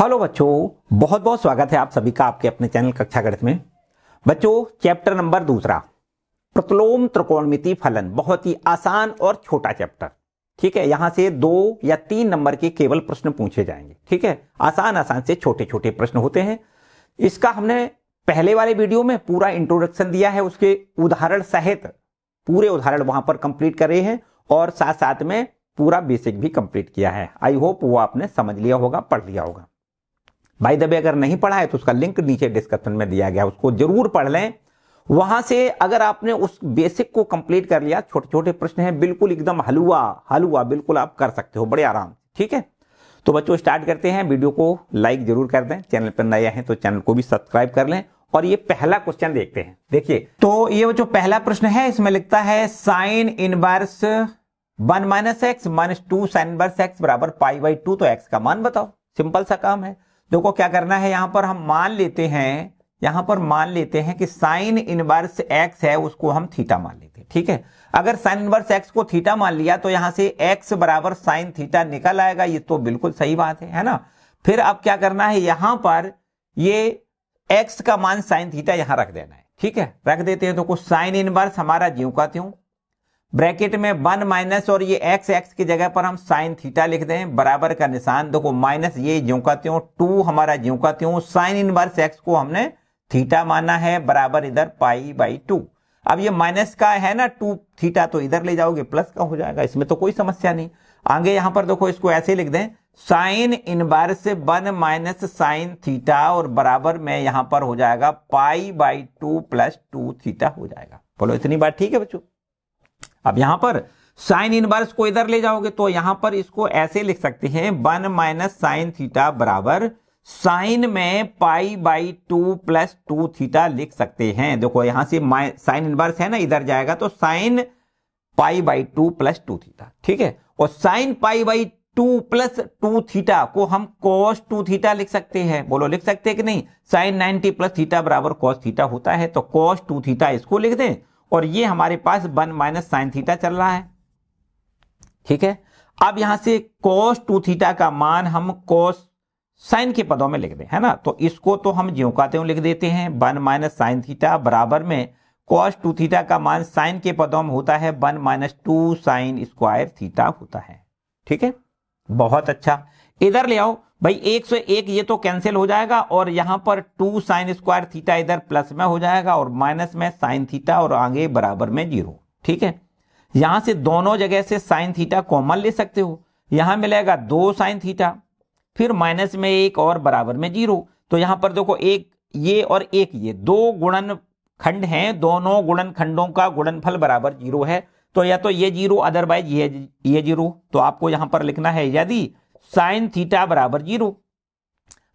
hello बच्चों बहुत बहुत स्वागत है आप सभी का आपके अपने चैनल कक्षा गणित में बच्चों चैप्टर नंबर दूसरा प्रतलोम त्रिकोणमिति फलन बहुत ही आसान और छोटा चैप्टर ठीक है यहां से दो या तीन नंबर के केवल प्रश्न पूछे जाएंगे ठीक है आसान आसान से छोटे छोटे प्रश्न होते हैं इसका हमने पहले वाले वीडियो में पूरा इंट्रोडक्शन दिया है उसके उदाहरण सहित पूरे उदाहरण वहां पर कंप्लीट कर रहे हैं और साथ साथ में पूरा बेसिक भी कंप्लीट किया है आई होप वो आपने समझ लिया होगा पढ़ लिया होगा बाई दबे अगर नहीं पढ़ा है तो उसका लिंक नीचे डिस्क्रिप्शन में दिया गया उसको जरूर पढ़ लें वहां से अगर आपने उस बेसिक को कंप्लीट कर लिया छोटे छोटे प्रश्न हैं बिल्कुल एकदम हलुआ हलुआ बिल्कुल आप कर सकते हो बड़े आराम ठीक है तो बच्चों स्टार्ट करते हैं वीडियो को लाइक जरूर कर दें चैनल पर नया है तो चैनल को भी सब्सक्राइब कर लें और ये पहला क्वेश्चन देखते हैं देखिए तो ये जो पहला प्रश्न है इसमें लिखता है sine inverse one minus x minus two sine verse x बराबर पाई बाई टू तो एक्स का मान बताओ सिंपल सा काम है देखो क्या करना है यहां पर हम मान लेते हैं यहां पर मान लेते हैं कि साइन इनवर्स एक्स है उसको हम थीटा मान लेते हैं ठीक है अगर साइन इनवर्स एक्स को थीटा मान लिया तो यहां से एक्स बराबर साइन थीटा निकल आएगा ये तो बिल्कुल सही बात है है ना फिर अब क्या करना है यहां पर ये एक्स का मान साइन थीटा यहां रख देना है ठीक है रख देते हैं तो कुछ साइन इनवर्स हमारा ज्यों का त्यों ब्रैकेट में वन माइनस और ये एक्स एक्स की जगह पर हम साइन थीटा लिख दें बराबर का निशान देखो माइनस ये ज्योका का त्यों टू हमारा ज्यो का त्यों साइन इनवर्स एक्स को हमने थीटा माना है बराबर इधर पाई बाई टू अब ये माइनस का है ना टू थीटा तो इधर ले जाओगे प्लस का हो जाएगा इसमें तो कोई समस्या नहीं आगे यहां पर देखो इसको ऐसे लिख दें sine inverse one minus sine theta और बराबर में यहां पर हो जाएगा pi by two plus two theta हो जाएगा बोलो इतनी बात ठीक है बच्चों अब यहां पर साइन इनवर्स को इधर ले जाओगे तो यहां पर इसको ऐसे लिख सकते हैं वन माइनस साइन थीटा बराबर साइन में pi by two plus two theta लिख सकते हैं देखो यहां से साइन इनवर्स है ना इधर जाएगा तो sine pi by two plus two theta ठीक है और sine pi by two plus two theta को हम कॉस टू थीटा लिख सकते हैं बोलो लिख सकते हैं कि नहीं साइन नाइनटी प्लस थीटा बराबर कॉस थीटा होता है तो कॉस टू थीटा इसको लिख दें और ये हमारे पास वन माइनस साइन थीटा चल रहा है ठीक है अब यहां से कोस टू थीटा का मान हम कोस साइन के पदों में लिख दें है ना तो इसको तो हम ज्यो का त्यों लिख देते हैं वन माइनस साइन थीटा बराबर में कॉस टू थीटा का मान साइन के पदों में होता है one minus two sine square theta होता है ठीक है बहुत अच्छा इधर ले आओ भाई एक सौ एक ये तो कैंसिल हो जाएगा और यहां पर टू साइन स्क्वायर थीटा इधर प्लस में हो जाएगा और माइनस में साइन थीटा और आगे बराबर में जीरो ठीक है यहां से दोनों जगह से साइन थीटा कॉमन ले सकते हो यहां मिलेगा दो साइन थीटा फिर माइनस में एक और बराबर में जीरो तो यहां पर देखो एक ये और एक ये दो गुणन खंड है दोनों गुणन खंडों का फल बराबर जीरो है तो या तो ये जीरो अदरवाइज ये ये जीरो तो आपको यहां पर लिखना है यदि साइन थीटा बराबर जीरो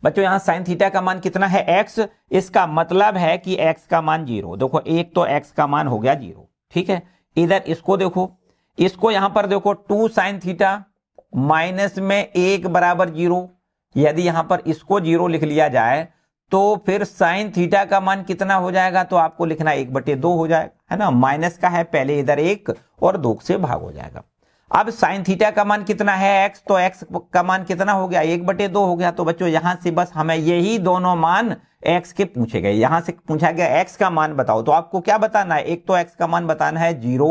बच्चों यहां साइन थीटा का मान कितना है एक्स इसका मतलब है कि एक्स का मान जीरो देखो एक तो एक्स का मान हो गया जीरो ठीक है इधर इसको देखो इसको यहां पर देखो टू साइन थीटा माइनस में एक बराबर जीरो यदि यहां पर इसको जीरो लिख लिया जाए तो फिर साइन थीटा का मान कितना हो जाएगा तो आपको लिखना एक बटे दो हो जाएगा है ना माइनस का है पहले इधर एक और दो से भाग हो जाएगा अब साइन थीटा का मान कितना है एक्स तो एक्स का मान कितना हो गया एक बटे दो हो गया तो बच्चों यहां से बस हमें यही दोनों मान एक्स के पूछे गए यहां से पूछा गया एक्स का मान बताओ तो आपको क्या बताना है एक तो एक्स का मान बताना है जीरो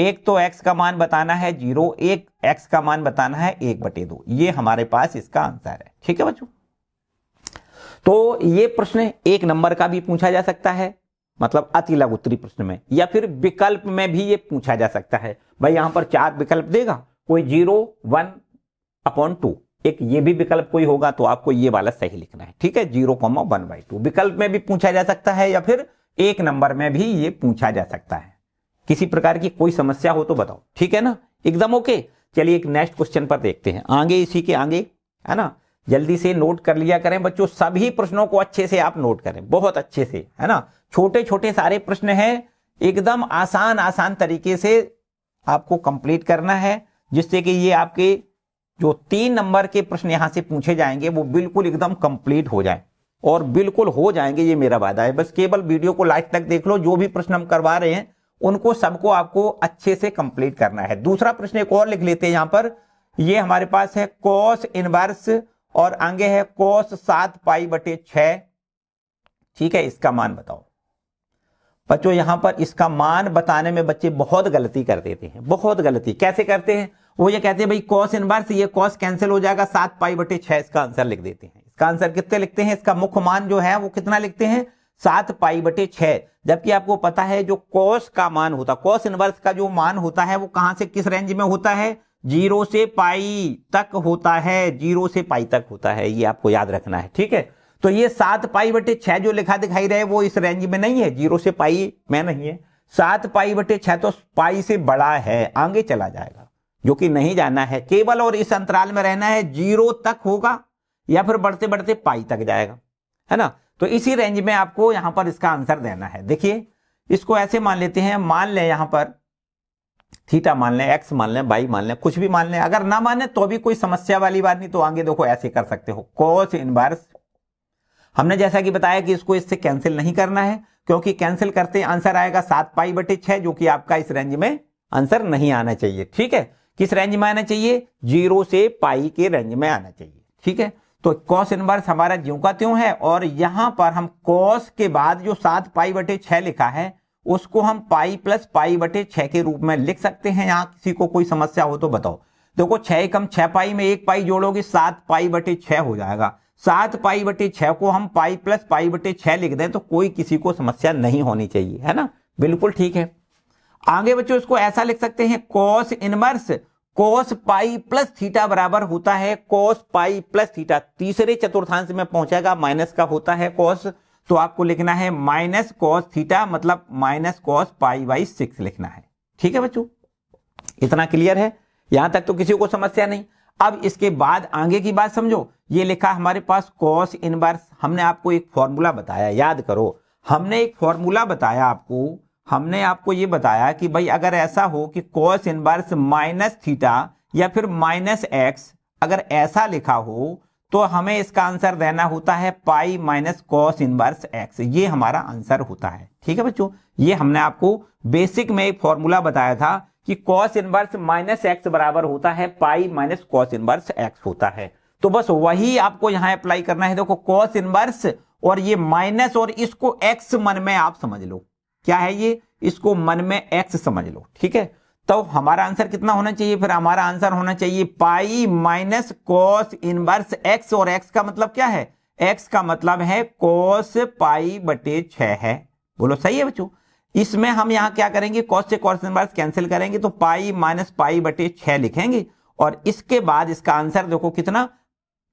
एक तो एक्स का मान बताना है जीरो एक एक्स का मान बताना है एक बटे दो ये हमारे पास इसका आंसर है ठीक है बच्चों तो ये प्रश्न एक नंबर का भी पूछा जा सकता है मतलब अति उत्तरी प्रश्न में या फिर विकल्प में भी ये पूछा जा सकता है भाई यहां पर चार विकल्प देगा कोई जीरो वन अपॉन टू एक ये भी विकल्प कोई होगा तो आपको ये वाला सही लिखना है ठीक है zero comma one by two विकल्प में भी पूछा जा सकता है या फिर एक नंबर में भी ये पूछा जा सकता है किसी प्रकार की कोई समस्या हो तो बताओ ठीक है ना एकदम ओके चलिए एक नेक्स्ट क्वेश्चन पर देखते हैं आगे इसी के आगे है ना जल्दी से नोट कर लिया करें बच्चों सभी प्रश्नों को अच्छे से आप नोट करें बहुत अच्छे से है ना छोटे छोटे सारे प्रश्न हैं एकदम आसान आसान तरीके से आपको कंप्लीट करना है जिससे कि ये आपके जो तीन नंबर के प्रश्न यहां से पूछे जाएंगे वो बिल्कुल एकदम कंप्लीट हो जाए और बिल्कुल हो जाएंगे ये मेरा वादा है बस केवल वीडियो को लास्ट तक देख लो जो भी प्रश्न हम करवा रहे हैं उनको सबको आपको अच्छे से कंप्लीट करना है दूसरा प्रश्न एक और लिख लेते हैं यहां पर ये हमारे पास है कॉस इनवर्स और आगे है कॉस सात पाई बटे छ ठीक है इसका मान बताओ बच्चों यहां पर इसका मान बताने में बच्चे बहुत गलती कर देते हैं बहुत गलती कैसे करते हैं वो ये कहते हैं भाई कॉस इनवर्स ये कॉस कैंसिल हो जाएगा सात पाई बटे छह इसका आंसर लिख देते हैं इसका आंसर कितने लिखते हैं इसका मुख्य मान जो है वो कितना लिखते हैं सात पाई बटे छह जबकि आपको पता है जो कॉस का मान होता है कॉस इनवर्स का जो मान होता है वो कहां से किस रेंज में होता है जीरो से पाई तक होता है जीरो से पाई तक होता है ये आपको याद रखना है ठीक है तो ये सात पाई बटे छह जो लिखा दिखाई रहे वो इस रेंज में नहीं है जीरो से पाई में नहीं है सात पाई बटे छह तो पाई से बड़ा है आगे चला जाएगा जो कि नहीं जाना है केवल और इस अंतराल में रहना है जीरो तक होगा या फिर बढ़ते बढ़ते पाई तक जाएगा है ना तो इसी रेंज में आपको यहां पर इसका आंसर देना है देखिए इसको ऐसे मान लेते हैं मान लें यहां पर थीटा मान लें एक्स मान लें बाई मान लें कुछ भी मान लें अगर ना माने तो भी कोई समस्या वाली बात नहीं तो आगे देखो ऐसे कर सकते हो कॉस इनवर्स हमने जैसा कि बताया कि इसको इससे कैंसिल नहीं करना है क्योंकि कैंसिल करते आंसर आएगा सात पाई बटे छह जो कि आपका इस रेंज में आंसर नहीं आना चाहिए ठीक है किस रेंज में आना चाहिए जीरो से पाई के रेंज में आना चाहिए ठीक है तो कॉस इनवर्स हमारा ज्यो का त्यों है और यहां पर हम कॉस के बाद जो सात पाई बटे छह लिखा है उसको हम पाई प्लस पाई बटे छह के रूप में लिख सकते हैं यहां किसी को कोई समस्या हो तो बताओ देखो छह कम छह पाई में एक पाई जोड़ोगे सात पाई बटे छह हो जाएगा सात पाई बटे छह को हम पाई प्लस पाई बटे छह लिख दें तो कोई किसी को समस्या नहीं होनी चाहिए है ना बिल्कुल ठीक है आगे बच्चों इसको ऐसा लिख सकते हैं cos inverse cos pi plus theta बराबर होता है कॉस पाई प्लस थीटा तीसरे चतुर्थांश में पहुंचेगा माइनस का होता है कॉस तो आपको लिखना है माइनस कॉस थीटा मतलब minus cos pi by six लिखना है ठीक है बच्चों इतना क्लियर है यहां तक तो किसी को समस्या नहीं अब इसके बाद आगे की बात समझो ये लिखा हमारे पास कॉस इनवर्स हमने आपको एक फॉर्मूला बताया याद करो हमने एक फॉर्मूला बताया आपको हमने आपको ये बताया कि भाई अगर ऐसा हो कि कॉस इनवर्स माइनस थीटा या फिर माइनस एक्स अगर ऐसा लिखा हो तो हमें इसका आंसर देना होता है pi minus cos inverse x ये हमारा आंसर होता है ठीक है बच्चों ये हमने आपको बेसिक में एक फॉर्मूला बताया था कि कॉस इनवर्स माइनस एक्स बराबर होता है pi minus cos inverse x होता है तो बस वही आपको यहां अप्लाई करना है देखो कॉस इनवर्स और ये माइनस और इसको एक्स मन में आप समझ लो क्या है ये इसको मन में एक्स समझ लो ठीक है तो हमारा आंसर कितना होना चाहिए फिर हमारा आंसर होना चाहिए pi minus cos inverse x और एक्स का मतलब क्या है एक्स का मतलब है कॉस पाई बटे छ है बोलो सही है बच्चों इसमें हम यहाँ क्या करेंगे कॉस से कॉस इनवर्स कैंसिल करेंगे तो पाई माइनस पाई बटे छह लिखेंगे और इसके बाद इसका आंसर देखो कितना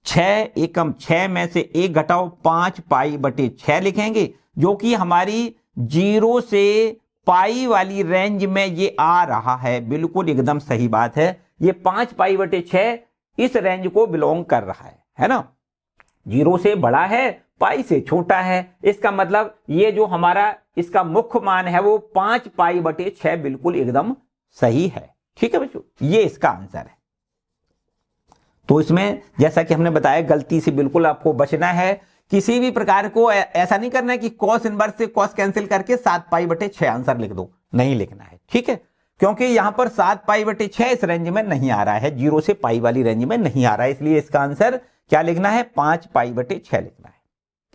छह एकम छह में से एक घटाओ पांच पाई बटे छह लिखेंगे जो कि हमारी जीरो से पाई वाली रेंज में ये आ रहा है बिल्कुल एकदम सही बात है ये पांच पाई बटे छह इस रेंज को बिलोंग कर रहा है है ना जीरो से बड़ा है पाई से छोटा है इसका मतलब ये जो हमारा इसका मुख्य मान है वो पांच पाई बटे छह बिल्कुल एकदम सही है ठीक है बच्चों ये इसका आंसर है तो इसमें जैसा कि हमने बताया गलती से बिल्कुल आपको बचना है किसी भी प्रकार को ऐसा नहीं करना है कि कॉस इनवर्स से कॉस कैंसिल करके सात पाई बटे छह आंसर लिख दो नहीं लिखना है ठीक है क्योंकि यहां पर सात पाई बटे छह इस रेंज में नहीं आ रहा है जीरो से पाई वाली रेंज में नहीं आ रहा है इसलिए इसका आंसर क्या लिखना है पांच पाई बटे छह लिखना है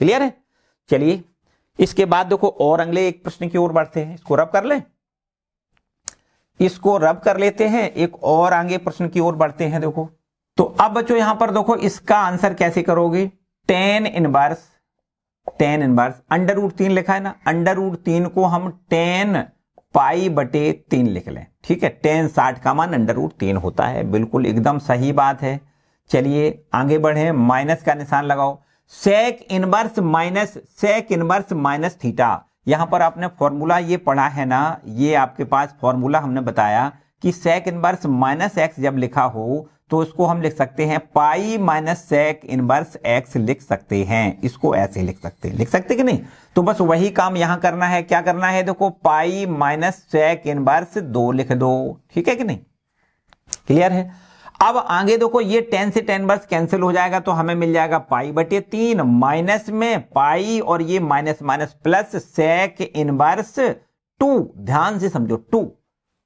क्लियर है चलिए इसके बाद देखो और अगले एक प्रश्न की ओर बढ़ते हैं इसको रब कर लें इसको रब कर लेते हैं एक और आगे प्रश्न की ओर बढ़ते हैं देखो तो अब बच्चों यहां पर देखो इसका आंसर कैसे करोगे tan inverse tan inverse under root तीन लिखा है ना अंडर रूट तीन को हम टेन पाई बटे तीन लिख लें ठीक है टेन साठ का मान अंडर रूट तीन होता है बिल्कुल एकदम सही बात है चलिए आगे बढ़े माइनस का निशान लगाओ sec inverse minus sec inverse minus theta यहां पर आपने फॉर्मूला ये पढ़ा है ना ये आपके पास फॉर्मूला हमने बताया कि सेक इनवर्स माइनस एक्स जब लिखा हो तो इसको हम लिख सकते हैं pi minus sec inverse x लिख सकते हैं इसको ऐसे लिख सकते हैं लिख सकते कि नहीं तो बस वही काम यहां करना है क्या करना है देखो पाई माइनस सेक इनवर्स दो लिख दो ठीक है कि नहीं क्लियर है अब आगे देखो ये टेन से टेन बस कैंसिल हो जाएगा तो हमें मिल जाएगा पाई बटे तीन माइनस में पाई और ये minus minus plus sec inverse two ध्यान से समझो टू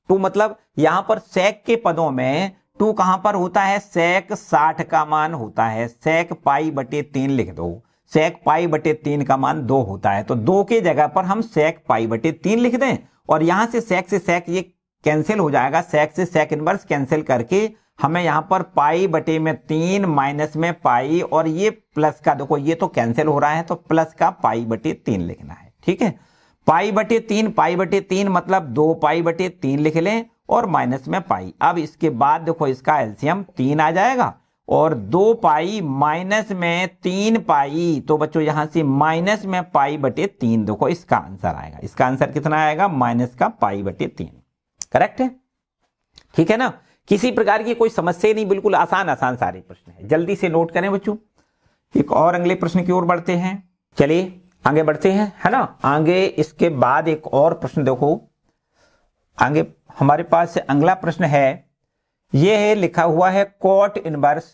टू मतलब यहां पर सेक के पदों में टू कहां पर होता है सेक साठ का मान होता है सेक पाई बटे तीन लिख दो सेक पाई बटे तीन का मान दो होता है तो दो के जगह पर हम सेक पाई बटे तीन लिख दें और यहां से सेक से सेक ये कैंसिल हो जाएगा सेक से सेक इनवर्स कैंसिल करके हमें यहां पर पाई बटे में तीन माइनस में पाई और ये प्लस का देखो ये तो कैंसिल हो रहा है तो प्लस का पाई बटे तीन लिखना है ठीक है पाई बटे तीन पाई बटे तीन मतलब दो पाई बटे तीन लिख लें और माइनस में पाई अब इसके बाद देखो इसका एल्सियम तीन आ जाएगा और दो पाई माइनस में तीन पाई तो बच्चों यहां से माइनस में पाई बटे तीन देखो इसका आंसर आएगा इसका आंसर कितना आएगा माइनस का पाई बटे तीन करेक्ट है ठीक है ना किसी प्रकार की कोई समस्या नहीं बिल्कुल आसान आसान सारे प्रश्न है जल्दी से नोट करें बच्चों एक और अगले प्रश्न की ओर बढ़ते हैं चलिए आगे बढ़ते हैं है ना आगे इसके बाद एक और प्रश्न देखो आगे हमारे पास अगला प्रश्न है यह है लिखा हुआ है कॉट इनवर्स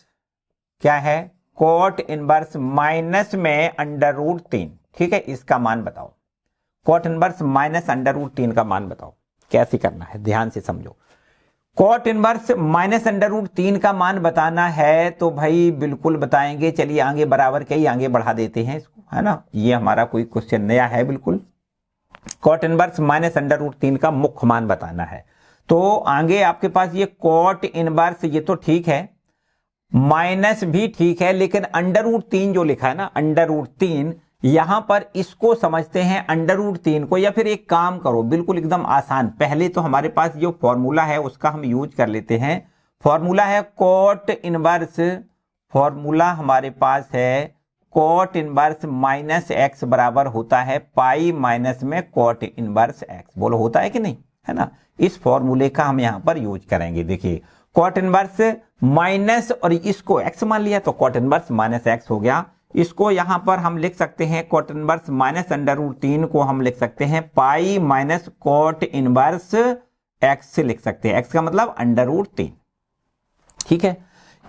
क्या है कॉट इनवर्स माइनस में अंडर रूट तीन ठीक है इसका मान बताओ cot inverse minus under root तीन का मान बताओ कैसे करना है ध्यान से समझो cot inverse minus under root तीन का मान बताना है तो भाई बिल्कुल बताएंगे चलिए आगे बराबर के ही आगे बढ़ा देते हैं इसको है ना ये हमारा कोई क्वेश्चन नया है बिल्कुल cot inverse minus under root तीन का मुख्य मान बताना है तो आगे आपके पास ये कॉट इनवर्स ये तो ठीक है माइनस भी ठीक है लेकिन अंडर रूट तीन जो लिखा है ना अंडर रूट तीन यहां पर इसको समझते हैं अंडर रूट तीन को या फिर एक काम करो बिल्कुल एकदम आसान पहले तो हमारे पास जो फॉर्मूला है उसका हम यूज कर लेते हैं फॉर्मूला है कॉट इनवर्स फॉर्मूला हमारे पास है कॉट इनवर्स माइनस एक्स बराबर होता है पाई माइनस में कॉट इनवर्स एक्स बोलो होता है कि नहीं है ना इस फॉर्मूले का हम यहां पर यूज करेंगे देखिए कॉट इनवर्स माइनस और इसको एक्स मान लिया तो कॉट इनवर्स माइनस एक्स हो गया इसको यहां पर हम लिख सकते हैं cot inverse minus under root तीन को हम लिख सकते हैं pi minus cot inverse x लिख सकते हैं एक्स का मतलब अंडर रूट तीन ठीक है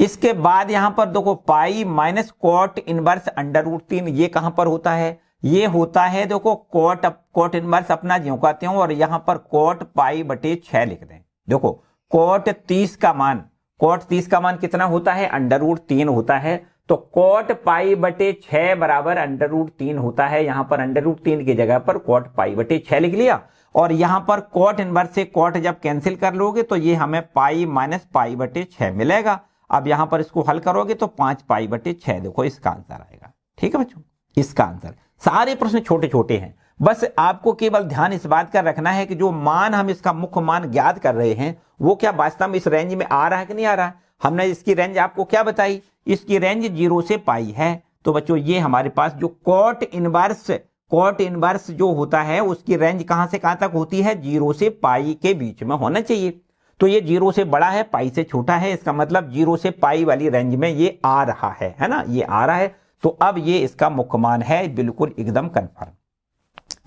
इसके बाद यहां पर देखो pi minus cot inverse under root तीन ये कहां पर होता है ये होता है देखो कॉट कॉट इनवर्स अपना जो कहते हो और यहां पर कॉट पाई बटे छह लिख दें देखो कॉट तीस का मान कोट तीस का मान कितना होता है अंडर रूट तीन होता है तो कॉट पाई बटे छह बराबर अंडर रूट तीन होता है यहां पर अंडर रूट तीन की जगह पर कॉट पाई बटे छह लिख लिया और यहां पर कॉट इनवर्स से कॉट जब कैंसिल कर लोगे तो ये हमें पाई माइनस पाई बटे छह मिलेगा अब यहां पर इसको हल करोगे तो पांच पाई बटे छह देखो इसका आंसर आएगा ठीक है बच्चों इसका आंसर सारे प्रश्न छोटे छोटे हैं बस आपको केवल ध्यान इस बात का रखना है कि जो मान हम इसका मुख्य मान ज्ञात कर रहे हैं वो क्या वास्तव में इस रेंज में आ रहा है कि नहीं आ रहा हमने इसकी रेंज आपको क्या बताई इसकी रेंज जीरो से पाई है तो बच्चों ये हमारे पास जो कॉट इनवर्स कॉट इनवर्स जो होता है उसकी रेंज कहां से कहां तक होती है जीरो से पाई के बीच में होना चाहिए तो ये जीरो से बड़ा है पाई से छोटा है इसका मतलब जीरो से पाई वाली रेंज में ये आ रहा है है ना ये आ रहा है तो अब ये इसका मुख्यमान है बिल्कुल एकदम कन्फर्म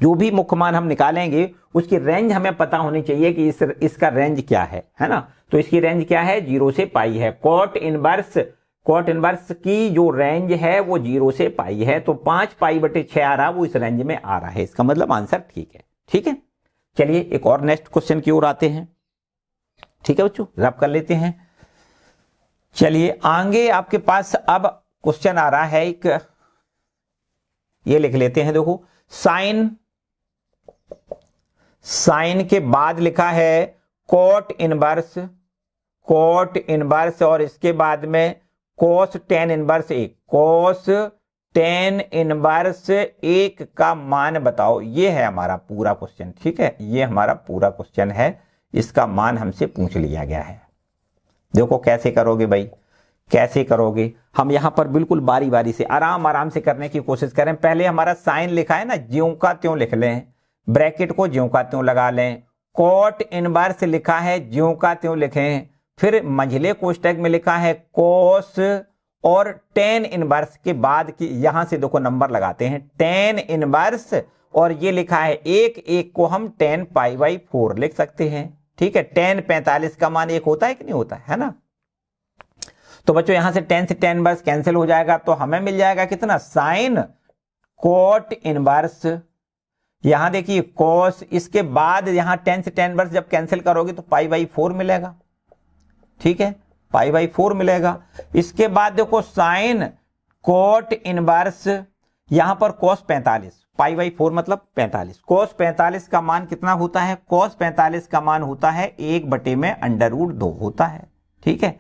जो भी मुख्यमान हम निकालेंगे उसकी रेंज हमें पता होनी चाहिए कि इस इसका रेंज क्या है है ना तो इसकी रेंज क्या है जीरो से पाई है कॉट इनवर्स कॉट इनवर्स की जो रेंज है वो जीरो से पाई है तो पांच पाई बटे छह आ रहा वो इस रेंज में आ रहा है इसका मतलब आंसर ठीक है ठीक है चलिए एक और नेक्स्ट क्वेश्चन की ओर आते हैं ठीक है बच्चों रब कर लेते हैं चलिए आगे आपके पास अब क्वेश्चन आ रहा है एक ये लिख लेते हैं देखो साइन साइन के बाद लिखा है कॉट इनवर्स कॉट इनवर्स और इसके बाद में कॉस टेन इनवर्स एक कोस टेन इनवर्स एक का मान बताओ ये है हमारा पूरा क्वेश्चन ठीक है ये हमारा पूरा क्वेश्चन है इसका मान हमसे पूछ लिया गया है देखो कैसे करोगे भाई कैसे करोगे हम यहां पर बिल्कुल बारी बारी से आराम आराम से करने की कोशिश करें पहले हमारा साइन लिखा है ना ज्यों का त्यों लिख लें ब्रैकेट को ज्यों का त्यों लगा लें कोट इनवर्स लिखा है ज्यों का त्यों लिखें फिर मंझले कोष्टक में लिखा है कोस और टेन इनवर्स के बाद की यहां से देखो नंबर लगाते हैं टेन इनवर्स और ये लिखा है एक एक को हम टेन पाई बाई फोर लिख सकते हैं ठीक है टेन पैंतालीस का मान एक होता है कि नहीं होता है ना तो बच्चों यहां से टेन से टेन वर्स कैंसिल हो जाएगा तो हमें मिल जाएगा कितना साइन कोट इनवर्स यहां देखिए कोस इसके बाद यहां टेन से टेन वर्स जब कैंसिल करोगे तो पाई बाई फोर मिलेगा ठीक है पाई बाई फोर मिलेगा इसके बाद देखो साइन कोट इनवर्स यहां पर कॉस पैंतालीस पाई बाई फोर मतलब पैंतालीस कॉस पैंतालीस का मान कितना होता है कॉस पैंतालीस का मान होता है एक बटे में अंडर रूट दो होता है ठीक है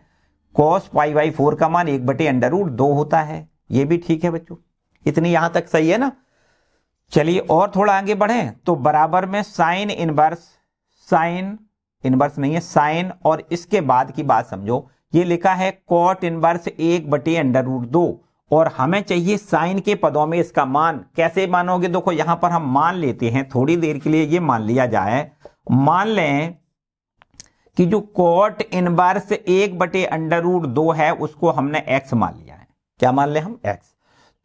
कॉस पाई बाई फोर का मान एक बटे अंडर रूट दो होता है ये भी ठीक है बच्चों इतनी यहां तक सही है ना चलिए और थोड़ा आगे बढ़े तो बराबर में साइन इनवर्स साइन इनवर्स नहीं है साइन और इसके बाद की बात समझो ये लिखा है कॉट इनवर्स एक बटे अंडर रूट दो और हमें चाहिए साइन के पदों में इसका मान कैसे मानोगे देखो यहां पर हम मान लेते हैं थोड़ी देर के लिए ये मान लिया जाए मान लें कि जो कॉट इनवर्स एक बटे अंडर रूट दो है उसको हमने एक्स मान लिया है क्या मान लें हम एक्स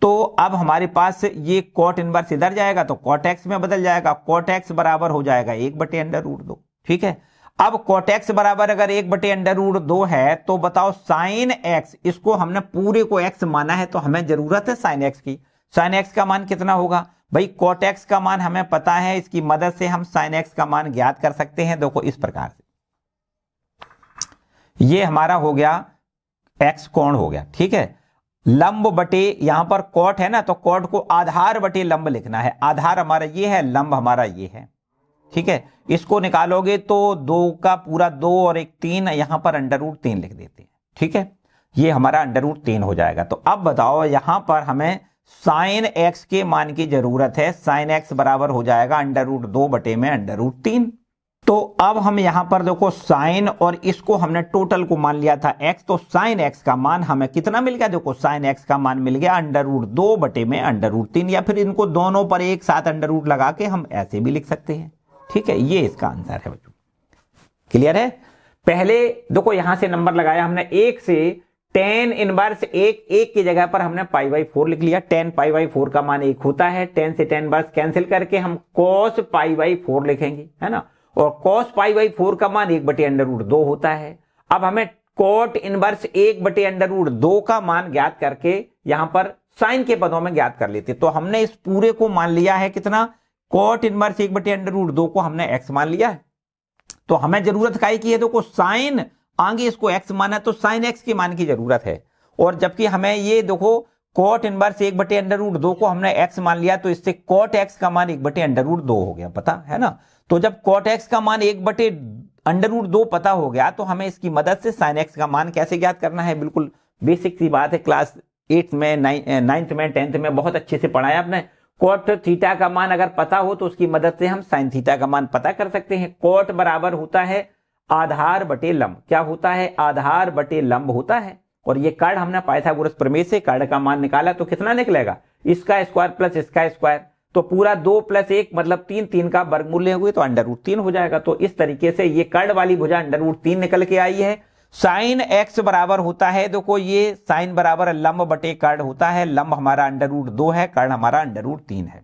तो अब हमारे पास ये कॉट इनवर्स इधर जाएगा तो कॉट एक्स में बदल जाएगा कॉट एक्स बराबर हो जाएगा एक बटे अंडर रूट दो ठीक है अब कोटेक्स बराबर अगर एक बटे अंडर रूट दो है तो बताओ साइन एक्स इसको हमने पूरे को एक्स माना है तो हमें जरूरत है साइन एक्स की साइन एक्स का मान कितना होगा भाई कोटेक्स का मान हमें पता है इसकी मदद से हम साइन एक्स का मान ज्ञात कर सकते हैं देखो इस प्रकार से ये हमारा हो गया एक्स कोण हो गया ठीक है लंब बटे यहां पर कॉट है ना तो कॉट को आधार बटे लंब लिखना है आधार हमारा ये है लंब हमारा ये है ठीक है इसको निकालोगे तो दो का पूरा दो और एक तीन यहां पर अंडर रूट तीन लिख देते हैं ठीक है ये हमारा अंडर रूट तीन हो जाएगा तो अब बताओ यहां पर हमें साइन एक्स के मान की जरूरत है साइन एक्स बराबर हो जाएगा अंडर रूट दो बटे में अंडर रूट तीन तो अब हम यहां पर देखो साइन और इसको हमने टोटल को मान लिया था एक्स तो साइन एक्स का मान हमें कितना मिल गया देखो साइन एक्स का मान मिल गया अंडर रूट दो बटे में अंडर रूट तीन या फिर इनको दोनों पर एक साथ अंडर रूट लगा के हम ऐसे भी लिख सकते हैं ठीक है ये इसका आंसर है बच्चों क्लियर है पहले देखो यहां से नंबर लगाया हमने एक से टेन इनवर्स एक एक की जगह पर हमने पाई बाई फोर लिख लिया टेन पाई बाई फोर का मान एक होता है टेन से टेन वर्स कैंसिल करके हम कॉस पाई बाई फोर लिखेंगे है ना और कॉस पाई बाई फोर का मान एक बटे अंडर रूट दो होता है अब हमें इन इनवर्स एक बटे अंडर रूट दो का मान ज्ञात करके यहां पर साइन के पदों में ज्ञात कर लेते तो हमने इस पूरे को मान लिया है कितना कॉट इनवर्स एक बटे अंडर रूट दो को हमने एक्स मान लिया है तो हमें जरूरत काय की है देखो साइन आगे इसको एक्स माना तो साइन एक्स के मान की जरूरत है और जबकि हमें ये देखो कॉट इनवर्स एक बटे अंडर रूट दो को हमने एक्स मान लिया तो इससे कॉट एक्स का मान एक बटे अंडर रूट दो हो गया पता है ना तो जब कॉट एक्स का मान एक बटे अंडर रूट दो पता हो गया तो हमें इसकी मदद से साइन एक्स का मान कैसे ज्ञात करना है बिल्कुल बेसिक सी बात है क्लास एट्थ में नाइन्थ में टेंथ में बहुत अच्छे से पढ़ाया आपने कोट थीटा का मान अगर पता हो तो उसकी मदद से हम साइन थीटा का मान पता कर सकते हैं कोट बराबर होता है आधार बटे लंब क्या होता है आधार बटे लंब होता है और ये कार्ड हमने पाइथागोरस प्रमेय से कार्ड का मान निकाला तो कितना निकलेगा इसका स्क्वायर प्लस इसका स्क्वायर तो पूरा दो प्लस एक मतलब तीन तीन का वर्गमूल्य हुए तो अंडर रूट तीन हो जाएगा तो इस तरीके से ये कर्ड वाली भुजा अंडर रूट तीन निकल के आई है साइन एक्स बराबर होता है देखो ये साइन बराबर लंब बटे कर्ण होता है लंब हमारा अंडर रूट दो है कर्ण हमारा अंडर रूट तीन है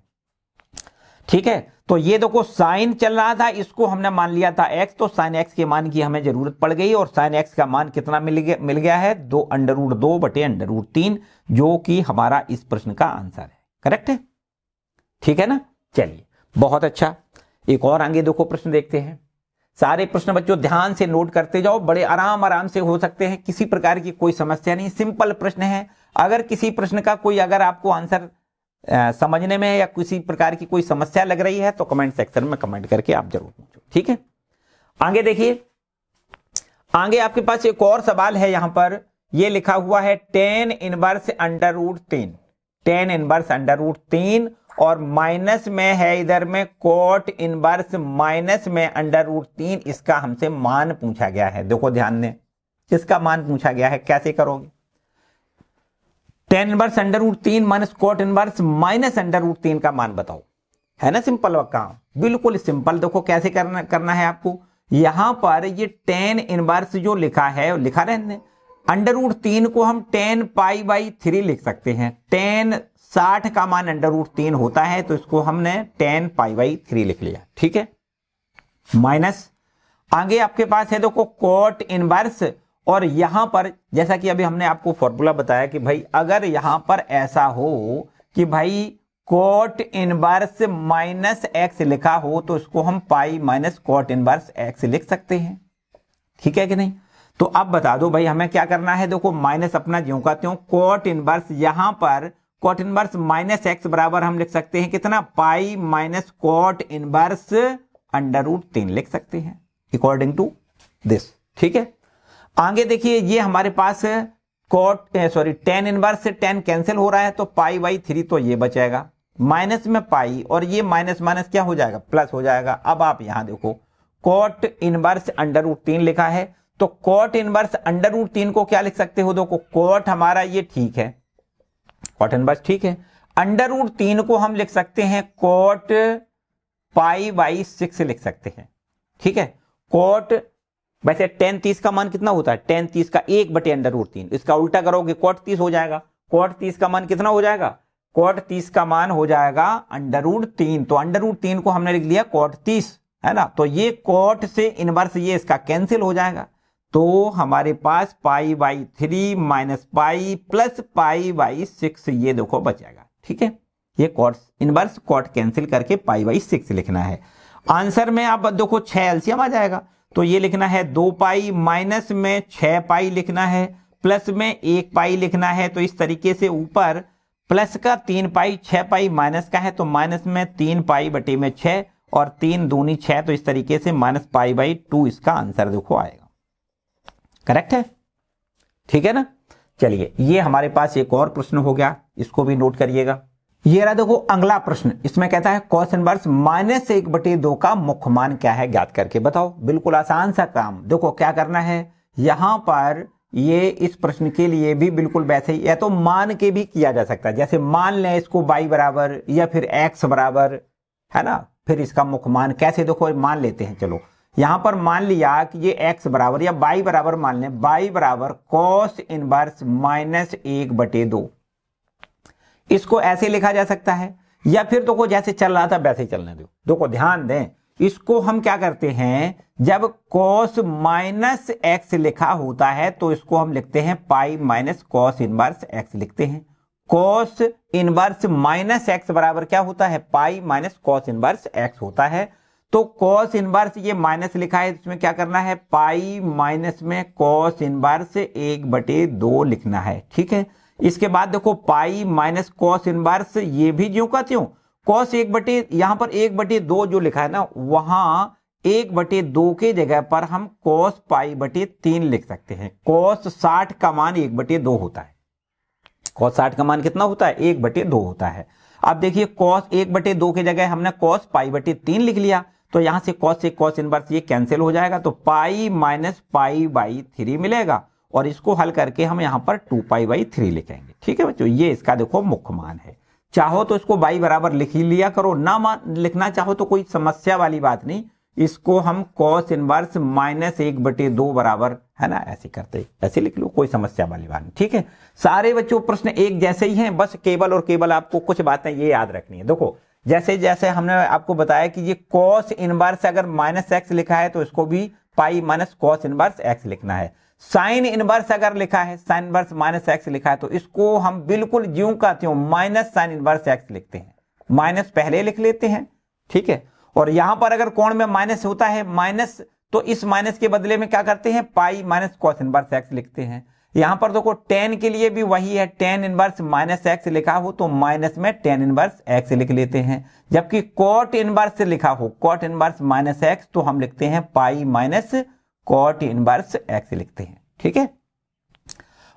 ठीक है तो ये देखो साइन चल रहा था इसको हमने मान लिया था एक्स तो साइन एक्स के मान की हमें जरूरत पड़ गई और साइन एक्स का मान कितना मिल गया मिल गया है दो अंडर रूट दो बटे अंडर रूट तीन जो कि हमारा इस प्रश्न का आंसर है करेक्ट है ठीक है ना चलिए बहुत अच्छा एक और आगे देखो प्रश्न देखते हैं सारे प्रश्न बच्चों ध्यान से नोट करते जाओ बड़े आराम आराम से हो सकते हैं किसी प्रकार की कोई समस्या नहीं सिंपल प्रश्न है अगर किसी प्रश्न का कोई अगर आपको आंसर समझने में या किसी प्रकार की कोई समस्या लग रही है तो कमेंट सेक्शन में कमेंट करके आप जरूर पूछो ठीक है आगे देखिए आगे आपके पास एक और सवाल है यहां पर यह लिखा हुआ है टेन इनवर्स अंडर रूट तीन टेन इनवर्स अंडर रूट तीन और माइनस में है इधर में कोट इनवर्स माइनस में अंडर रूट तीन इसका हमसे मान पूछा गया है देखो ध्यान दें किसका मान पूछा गया है कैसे करोगे टेन इनवर्स अंडर रूट तीन minus cot inverse minus under root तीन का मान बताओ है ना सिंपल वक्का बिल्कुल सिंपल देखो कैसे करना करना है आपको यहां पर ये टेन इनवर्स जो लिखा है लिखा रहने अंडर रूट तीन को हम टेन पाई बाई थ्री लिख सकते हैं टेन साठ का मान अंडर रूट तीन होता है तो इसको हमने टेन पाई बाई थ्री लिख लिया ठीक है माइनस आगे आपके पास है देखो कोट इनवर्स और यहां पर जैसा कि अभी हमने आपको फॉर्मूला बताया कि भाई अगर यहां पर ऐसा हो कि भाई कोट इनवर्स माइनस एक्स लिखा हो तो इसको हम pi minus cot inverse x लिख सकते हैं ठीक है कि नहीं तो अब बता दो भाई हमें क्या करना है देखो माइनस अपना ज्यो का त्यों कोट इनवर्स यहां पर कॉट इनवर्स माइनस एक्स बराबर हम लिख सकते हैं कितना pi minus cot inverse under root तीन लिख सकते हैं अकॉर्डिंग टू दिस ठीक है आगे देखिए ये हमारे पास कॉट सॉरी टेन इनवर्स से टेन कैंसिल हो रहा है तो पाई बाई थ्री तो ये बचेगा माइनस में पाई और ये माइनस माइनस क्या हो जाएगा प्लस हो जाएगा अब आप यहां देखो कॉट इनवर्स अंडर रूट तीन लिखा है तो कॉट इनवर्स अंडर रूट तीन को क्या लिख सकते हो देखो कॉट हमारा ये ठीक है कॉट एन बस ठीक है अंडर रूट तीन को हम लिख सकते हैं कॉट पाई बाई सिक्स लिख सकते हैं ठीक है कॉट वैसे टेन तीस का मान कितना होता है टेन तीस का एक बटे अंडर रूट तीन इसका उल्टा करोगे कॉट तीस हो जाएगा कॉट तीस का मान कितना हो जाएगा कॉट तीस का मान हो जाएगा अंडर रूट तीन तो अंडर रूट तीन को हमने लिख लिया कॉट तीस है ना तो ये कॉट से इनवर्स ये इसका कैंसिल हो जाएगा तो हमारे पास pi by three minus pi plus pi by six ये देखो बचेगा ठीक है ये कॉट इनवर्स कॉट कैंसिल करके पाई बाई सिक्स लिखना है आंसर में आप देखो छह एलसीएम आ जाएगा तो ये लिखना है दो पाई माइनस में छह पाई लिखना है प्लस में एक पाई लिखना है तो इस तरीके से ऊपर प्लस का तीन पाई छह पाई माइनस का है तो माइनस में तीन पाई बटे में छ और तीन दूनी छह तो इस तरीके से माइनस पाई बाई टू इसका आंसर देखो आएगा करेक्ट है ठीक है ना चलिए ये हमारे पास एक और प्रश्न हो गया इसको भी नोट करिएगा ये रहा देखो अगला प्रश्न इसमें कहता है क्वेश्चन वर्ष माइनस एक बटे दो का मुख्य मान क्या है ज्ञात करके बताओ बिल्कुल आसान सा काम देखो क्या करना है यहां पर ये इस प्रश्न के लिए भी बिल्कुल वैसे ही या तो मान के भी किया जा सकता है जैसे मान लें इसको बाई बराबर या फिर एक्स बराबर है ना फिर इसका मुख्य मान कैसे देखो मान लेते हैं चलो यहां पर मान लिया कि ये x बराबर या y बराबर मान लें y बराबर कॉस इनवर्स माइनस एक बटे दो इसको ऐसे लिखा जा सकता है या फिर तो को जैसे चल रहा था वैसे ही चलने दो देखो ध्यान दें इसको हम क्या करते हैं जब कॉस माइनस एक्स लिखा होता है तो इसको हम लिखते हैं pi minus cos inverse x लिखते हैं कॉस इनवर्स माइनस एक्स बराबर क्या होता है pi minus cos inverse x होता है तो कॉस इनवर्स ये माइनस लिखा है इसमें क्या करना है पाई माइनस में कॉस इनवर्स एक बटे दो लिखना है ठीक है इसके बाद देखो पाई माइनस कॉस इनवर्स ये भी ज्यो का त्यों कॉस एक बटे यहां पर एक बटे दो जो लिखा है ना वहां एक बटे दो के जगह पर हम कॉस पाई बटे तीन लिख सकते हैं कॉस साठ का मान एक बटे दो होता है कॉस साठ का मान कितना होता है एक बटे दो होता है अब देखिए कॉस एक बटे दो के जगह हमने कॉस पाई बटे तीन लिख लिया तो यहां से कॉस से कॉस इनवर्स ये कैंसिल हो जाएगा तो pi minus pi by three मिलेगा और इसको हल करके हम यहां पर टू पाई बाई थ्री लिखेंगे ठीक है बच्चों ये इसका देखो मुख्य मान है चाहो तो इसको बाई बराबर लिख ही लिया करो ना मान लिखना चाहो तो कोई समस्या वाली बात नहीं इसको हम कॉस इनवर्स माइनस एक बटे दो बराबर है ना ऐसे करते ऐसे लिख लो कोई समस्या वाली बात नहीं ठीक है सारे बच्चों प्रश्न एक जैसे ही हैं बस केवल और केवल आपको कुछ बातें ये याद रखनी है देखो जैसे जैसे हमने आपको बताया कि ये कॉस इनवर्स अगर माइनस एक्स लिखा है तो इसको भी pi minus cos inverse x लिखना है साइन इनवर्स अगर लिखा है साइन इनवर्स माइनस एक्स लिखा है तो इसको हम बिल्कुल ज्यू का त्यों माइनस साइन इनवर्स एक्स लिखते हैं माइनस पहले लिख लेते हैं ठीक है और यहां पर अगर कोण में माइनस होता है माइनस तो इस माइनस के बदले में क्या करते हैं pi minus cos inverse x लिखते हैं यहां पर देखो टेन के लिए भी वही है टेन इनवर्स माइनस एक्स लिखा हो तो माइनस में टेन इनवर्स एक्स लिख लेते हैं जबकि कॉट इनवर्स लिखा हो कॉट इनवर्स माइनस एक्स तो हम लिखते हैं pi minus cot inverse x लिखते हैं ठीक है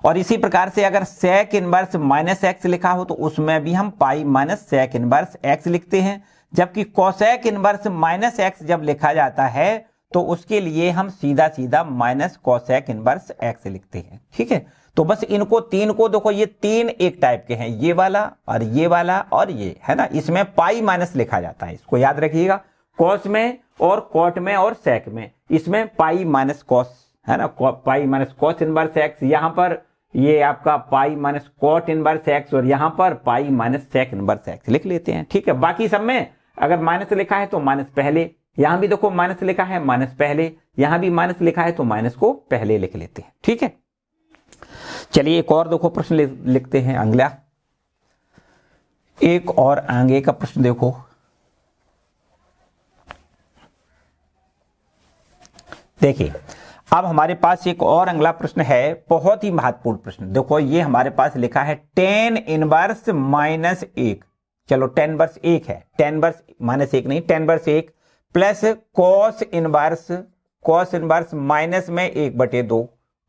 और इसी प्रकार से अगर सेक इनवर्स माइनस एक्स लिखा हो तो उसमें भी हम pi minus sec inverse x लिखते हैं जबकि कोसेक इनवर्स माइनस एक्स जब लिखा जाता है तो उसके लिए हम सीधा सीधा माइनस कॉसैक इनवर्स एक्स लिखते हैं ठीक है तो बस इनको तीन को देखो ये तीन एक टाइप के हैं ये वाला और ये वाला और ये है ना इसमें पाई माइनस लिखा जाता है इसको याद रखिएगा कॉस में और कॉट में और सेक में इसमें पाई माइनस कॉस है ना pi minus cos inverse x यहां पर ये आपका pi minus cot inverse x और यहां पर pi minus sec inverse x लिख लेते हैं ठीक है बाकी सब में अगर माइनस लिखा है तो माइनस पहले यहां भी देखो माइनस लिखा है माइनस पहले यहां भी माइनस लिखा है तो माइनस को पहले लिख लेते हैं ठीक है चलिए एक और देखो प्रश्न लिखते हैं अंगला एक और आगे का प्रश्न देखो देखिए अब हमारे पास एक और अगला प्रश्न है बहुत ही महत्वपूर्ण प्रश्न देखो ये हमारे पास लिखा है टेन इनवर्स माइनस एक चलो टेन वर्स एक है टेन वर्स माइनस एक नहीं टेन वर्स एक plus cos inverse cos inverse minus में एक बटे दो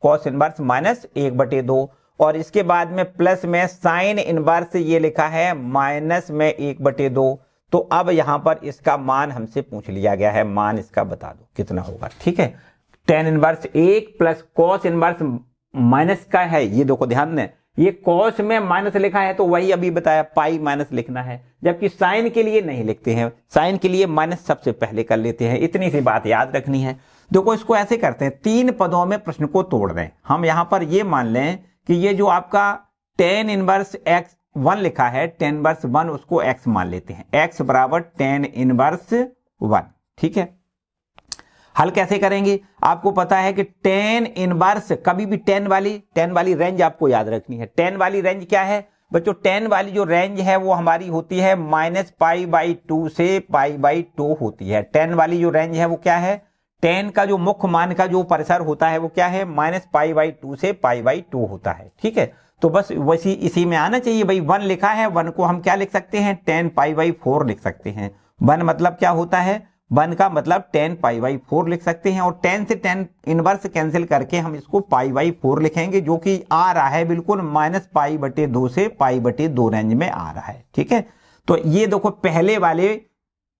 कॉस इनवर्स माइनस एक बटे दो और इसके बाद में प्लस में साइन इनवर्स ये लिखा है माइनस में एक बटे दो तो अब यहां पर इसका मान हमसे पूछ लिया गया है मान इसका बता दो कितना होगा ठीक है टेन इनवर्स एक प्लस कॉस इनवर्स माइनस का है ये देखो ध्यान दें ये कॉस में माइनस लिखा है तो वही अभी बताया पाई माइनस लिखना है जबकि साइन के लिए नहीं लिखते हैं साइन के लिए माइनस सबसे पहले कर लेते हैं इतनी सी बात याद रखनी है देखो इसको ऐसे करते हैं तीन पदों में प्रश्न को तोड़ दें हम यहां पर ये मान लें कि ये जो आपका टेन इनवर्स एक्स वन लिखा है टेन वर्स वन उसको एक्स मान लेते हैं एक्स बराबर टेन इनवर्स वन ठीक है हल कैसे करेंगे आपको पता है कि टेन इनवर्स कभी भी टेन वाली टेन वाली रेंज आपको याद रखनी है टेन वाली रेंज क्या है बच्चों टेन वाली जो रेंज है वो हमारी होती है माइनस पाई बाई टू से पाई बाई टू होती है टेन वाली जो रेंज है वो क्या है टेन का जो मुख्य मान का जो परिसर होता है वो क्या है माइनस पाई बाई टू से पाई बाई टू होता है ठीक है तो बस वैसी इसी में आना चाहिए भाई वन लिखा है वन को हम क्या लिख सकते हैं टेन पाई बाई फोर लिख सकते हैं वन मतलब क्या होता है वन का मतलब टेन पाई बाई फोर लिख सकते हैं और टेन से टेन इनवर्स कैंसिल करके हम इसको पाई बाई फोर लिखेंगे जो कि आ रहा है बिल्कुल माइनस पाई बटे दो से पाई बटे दो रेंज में आ रहा है ठीक है तो ये देखो पहले वाले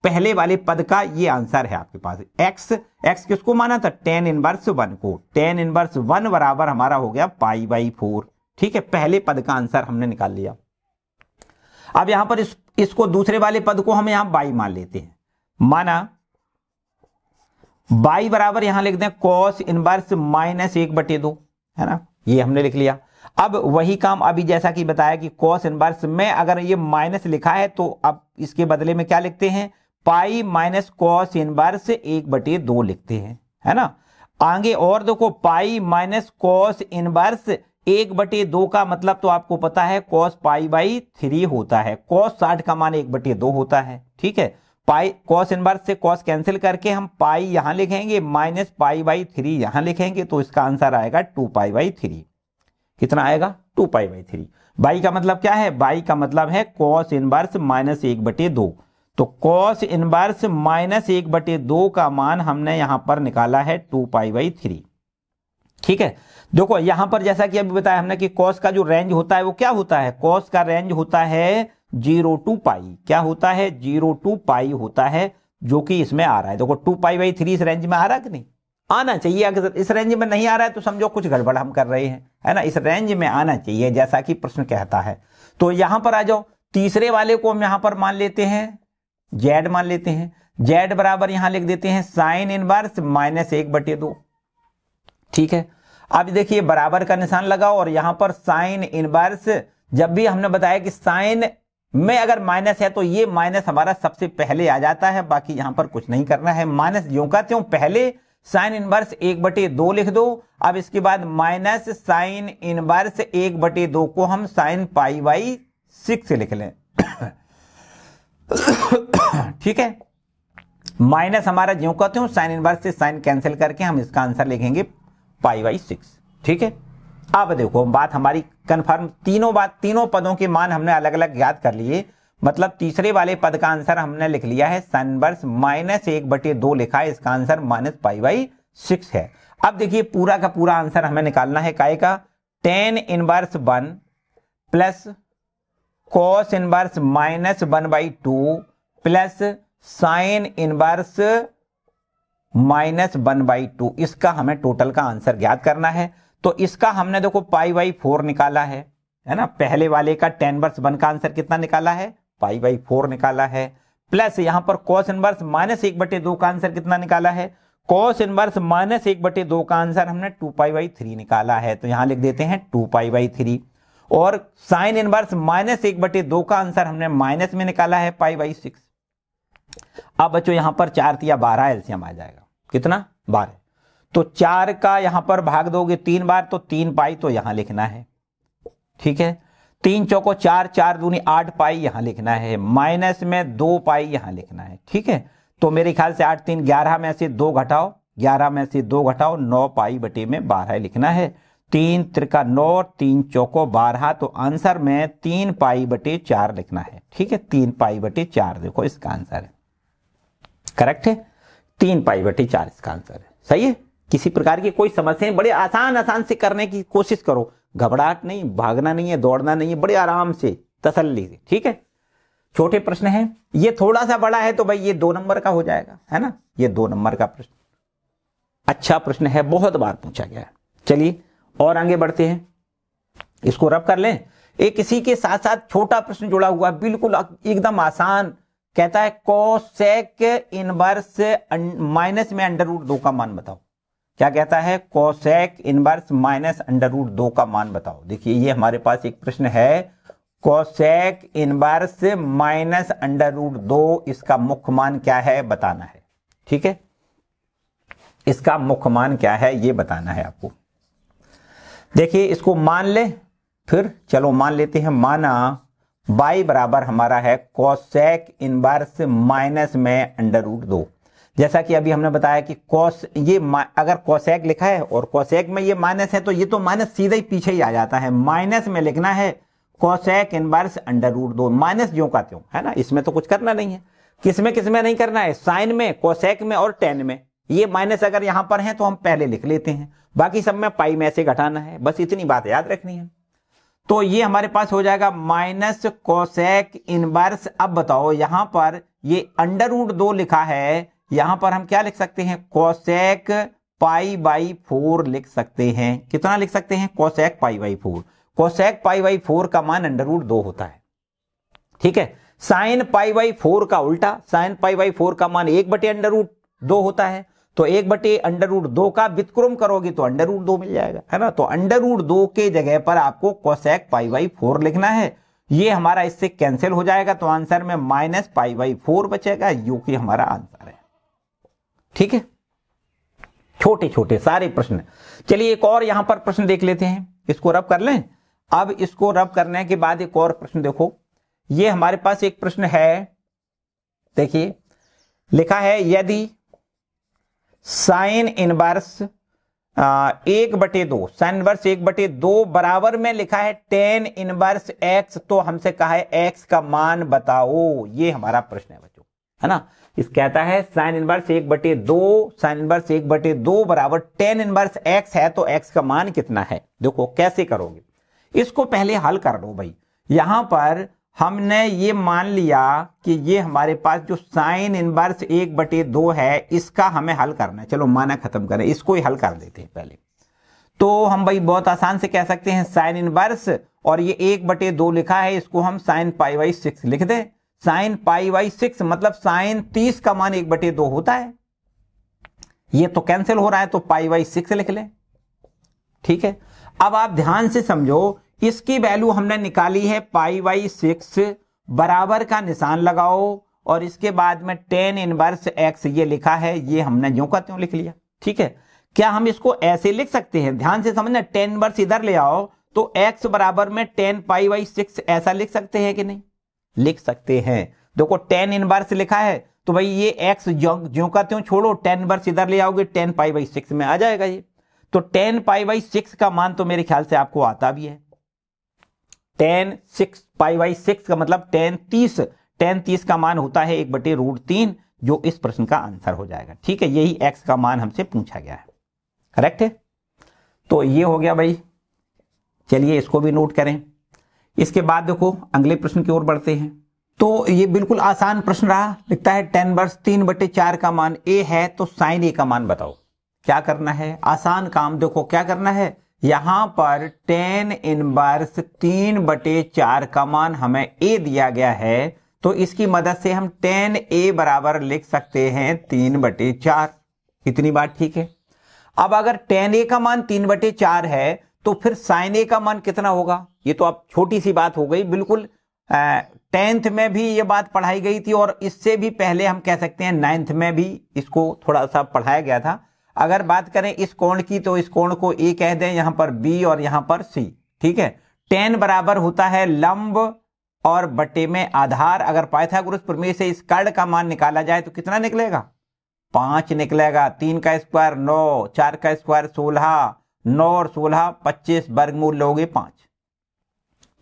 पहले वाले पद का ये आंसर है आपके पास एक्स एक्स किसको माना था टेन इनवर्स वन को टेन इनवर्स वन बराबर हमारा हो गया पाई बाई फोर ठीक है पहले पद का आंसर हमने निकाल लिया अब यहां पर इस, इसको दूसरे वाले पद को हम यहां बाई मान लेते हैं माना बाई बराबर यहां लिख दें कॉस इनवर्स माइनस एक बटे दो है ना ये हमने लिख लिया अब वही काम अभी जैसा कि बताया कि कॉस इनवर्स में अगर ये माइनस लिखा है तो अब इसके बदले में क्या लिखते हैं पाई माइनस कॉस इनवर्स एक बटे दो लिखते हैं है ना आगे और देखो पाई माइनस कॉस इनवर्स एक बटे दो का मतलब तो आपको पता है कॉस पाई बाई थ्री होता है कॉस साठ का मान एक बटे दो होता है ठीक है पाई कॉस इनवर्स से कॉस कैंसिल करके हम पाई यहां लिखेंगे माइनस पाई बाई थ्री यहां लिखेंगे तो इसका आंसर आएगा टू पाई बाई थ्री कितना आएगा two pi by three by का मतलब क्या है बाई का मतलब है कॉस इनवर्स माइनस एक बटे दो तो कॉस इनवर्स माइनस एक बटे दो का मान हमने यहां पर निकाला है टू पाई बाई थ्री ठीक है देखो यहां पर जैसा कि अभी बताया हमने कि कॉस का जो रेंज होता है वो क्या होता है कॉस का रेंज होता है जीरो टू पाई क्या होता है जीरो टू पाई होता है जो कि इसमें आ रहा है देखो टू पाई बाई थ्री इस रेंज में आ रहा है कि नहीं आना चाहिए अगर इस रेंज में नहीं आ रहा है तो समझो कुछ गड़बड़ हम कर रहे हैं है ना इस रेंज में आना चाहिए जैसा कि प्रश्न कहता है तो यहां पर आ जाओ तीसरे वाले को हम यहां पर मान लेते हैं जेड मान लेते हैं जेड बराबर यहां लिख देते हैं साइन इनवर्स माइनस एक बटे दो ठीक है अब देखिए बराबर का निशान लगाओ और यहां पर साइन इनवर्स जब भी हमने बताया कि साइन में अगर माइनस है तो ये माइनस हमारा सबसे पहले आ जाता है बाकी यहां पर कुछ नहीं करना है माइनस जो का त्यों पहले साइन इनवर्स एक बटे दो लिख दो अब इसके बाद माइनस साइन इनवर्स एक बटे दो को हम साइन पाई बाई सिक्स लिख लें ठीक है माइनस हमारा जो कहते हो साइन इनवर्स से साइन कैंसिल करके हम इसका आंसर लिखेंगे पाई बाई सिक्स ठीक है अब देखो बात हमारी कन्फर्म तीनों बात तीनों पदों के मान हमने अलग अलग याद कर लिए मतलब तीसरे वाले पद का आंसर हमने लिख लिया है सनबर्स माइनस एक बटे दो लिखा है इसका answer minus pi by six है अब देखिए पूरा का पूरा आंसर हमें निकालना है काय का tan inverse one plus cos inverse minus one by two plus sine inverse minus one by two इसका हमें टोटल का आंसर ज्ञात करना है तो इसका हमने देखो पाई बाई फोर निकाला है है ना पहले वाले का टेन वर्स वन का आंसर कितना निकाला है पाई बाई फोर निकाला है प्लस यहां पर कॉस इनवर्स माइनस एक बटे दो का आंसर कितना निकाला है कॉस इनवर्स माइनस एक बटे दो का आंसर हमने टू पाई बाई थ्री निकाला है तो यहां लिख देते हैं टू पाई बाई थ्री और साइन इनवर्स माइनस एक बटे दो का आंसर हमने माइनस में निकाला है पाई बाई सिक्स अब बच्चों यहां पर चार या बारह एल्सियम आ जाएगा कितना बारह तो चार का यहां पर भाग दोगे तीन बार तो तीन पाई तो यहां लिखना है ठीक है तीन चौको चार चार दूनी आठ पाई यहां लिखना है माइनस में दो पाई यहां लिखना है ठीक है तो मेरे ख्याल से आठ तीन ग्यारह में से दो घटाओ ग्यारह में से दो घटाओ नौ पाई बटे में बारह लिखना है तीन त्रिका नौ तीन चौको बारह तो आंसर में तीन पाई बटे चार लिखना है ठीक है तीन पाई बटे चार देखो इसका आंसर है करेक्ट है तीन पाई बटे चार इसका आंसर है सही है किसी प्रकार की कोई समस्याएं बड़े आसान आसान से करने की कोशिश करो घबराहट नहीं भागना नहीं है दौड़ना नहीं है बड़े आराम से तसल्ली से ठीक है छोटे प्रश्न है ये थोड़ा सा बड़ा है तो भाई ये दो नंबर का हो जाएगा है ना ये दो नंबर का प्रश्न अच्छा प्रश्न है बहुत बार पूछा गया चलिए और आगे बढ़ते हैं इसको रब कर लें एक किसी के साथ साथ छोटा प्रश्न जुड़ा हुआ बिल्कुल एकदम आसान कहता है कोसेक इनवर्स माइनस में अंडर रूट दो का मान बताओ क्या कहता है cosec inverse minus under root दो का मान बताओ देखिए ये हमारे पास एक प्रश्न है cosec inverse minus under root दो इसका मुख्य मान क्या है बताना है ठीक है इसका मुख्य मान क्या है ये बताना है आपको देखिए इसको मान ले फिर चलो मान लेते हैं माना बाई बराबर हमारा है कोसेक इनवर्स माइनस में अंडर रूट दो जैसा कि अभी हमने बताया कि कॉस ये अगर कॉसेक लिखा है और कॉसेक में ये माइनस है तो ये तो माइनस सीधे ही पीछे ही आ जाता है माइनस में लिखना है कॉसेक इनवर्स अंडर रूट दो माइनस जो का त्यों है ना इसमें तो कुछ करना नहीं है किसमें किसमें नहीं करना है साइन में कोसेक में और टेन में ये माइनस अगर यहां पर है तो हम पहले लिख लेते हैं बाकी सब में पाई में ऐसे घटाना है बस इतनी बात याद रखनी है तो ये हमारे पास हो जाएगा माइनस कोसेक इनवर्स अब बताओ यहां पर ये अंडर रूट दो लिखा है यहां पर हम क्या लिख सकते हैं कोसेक पाई बाई फोर लिख सकते हैं कितना लिख सकते हैं cosec pi by four cosec pi by four का मान अंडर रूट दो होता है ठीक है साइन पाई बाई फोर का उल्टा साइन पाई बाई फोर का मान एक बटे अंडर रूट दो होता है तो एक बटे अंडर रूट दो का वितक्रम करोगे तो अंडर रूट दो मिल जाएगा है ना तो अंडर रूट दो के जगह पर आपको कोसेक पाई बाई फोर लिखना है ये हमारा इससे कैंसिल हो जाएगा तो आंसर में माइनस पाई बाई फोर बचेगा यू की हमारा आंसर ठीक है छोटे छोटे सारे प्रश्न चलिए एक और यहां पर प्रश्न देख लेते हैं इसको रब कर लें अब इसको रब करने के बाद एक और प्रश्न देखो ये हमारे पास एक प्रश्न है देखिए लिखा है यदि साइन इनवर्स एक बटे दो साइन इनवर्स एक बटे दो बराबर में लिखा है टेन इनवर्स एक्स तो हमसे कहा है एक्स का मान बताओ ये हमारा प्रश्न है बच्चों है ना इस कहता है साइन इनवर्स एक बटे दो साइन इनवर्स एक बटे दो बराबर टेन इनवर्स एक्स है तो एक्स का मान कितना है देखो कैसे करोगे इसको पहले हल कर लो भाई यहां पर हमने ये मान लिया कि ये हमारे पास जो साइन इनवर्स एक बटे दो है इसका हमें हल करना है चलो माना खत्म करें इसको ही हल कर देते हैं पहले तो हम भाई बहुत आसान से कह सकते हैं साइन इनवर्स और ये एक बटे दो लिखा है इसको हम साइन पाई बाई सिक्स लिख दें साइन पाई वाई सिक्स मतलब साइन तीस का मान एक बटे दो होता है ये तो कैंसिल हो रहा है तो पाई वाई सिक्स लिख लें ठीक है अब आप ध्यान से समझो इसकी वैल्यू हमने निकाली है पाई वाई सिक्स बराबर का निशान लगाओ और इसके बाद में टेन इनवर्स एक्स ये लिखा है ये हमने जो का त्यों लिख लिया ठीक है क्या हम इसको ऐसे लिख सकते हैं ध्यान से समझना टेन इनवर्स इधर ले आओ तो एक्स बराबर में टेन पाई वाई सिक्स ऐसा लिख सकते हैं कि नहीं लिख सकते हैं देखो टेन इनवर्स लिखा है तो भाई ये एक्स जो का हो छोड़ो टेन इनवर्स इधर ले आओगे टेन पाई बाई सिक्स में आ जाएगा ये तो टेन पाई बाई सिक्स का मान तो मेरे ख्याल से आपको आता भी है tan six pi by six का मतलब टेन तीस टेन तीस का मान होता है एक बटे रूट तीन जो इस प्रश्न का आंसर हो जाएगा ठीक है यही एक्स का मान हमसे पूछा गया है करेक्ट है तो ये हो गया भाई चलिए इसको भी नोट करें इसके बाद देखो अगले प्रश्न की ओर बढ़ते हैं तो ये बिल्कुल आसान प्रश्न रहा लिखता है टेन वर्ष तीन बटे चार का मान ए है तो साइन ए का मान बताओ क्या करना है आसान काम देखो क्या करना है यहां पर टेन इनवर्स तीन बटे चार का मान हमें ए दिया गया है तो इसकी मदद से हम टेन ए बराबर लिख सकते हैं तीन बटे चार इतनी बात ठीक है अब अगर टेन ए का मान तीन बटे चार है तो फिर साइन ए का मान कितना होगा ये तो आप छोटी सी बात हो गई बिल्कुल टेंथ में भी ये बात पढ़ाई गई थी और इससे भी पहले हम कह सकते हैं नाइन्थ में भी इसको थोड़ा सा पढ़ाया गया था अगर बात करें इस कोण की तो इस कोण को ए कह दें यहां पर बी और यहां पर सी ठीक है टेन बराबर होता है लंब और बटे में आधार अगर पाइथागोरस प्रमेय से इस कर्ण का मान निकाला जाए तो कितना निकलेगा पांच निकलेगा तीन का स्क्वायर नौ चार का स्क्वायर सोलह नौ और सोलह पच्चीस वर्गमूल लोगे पांच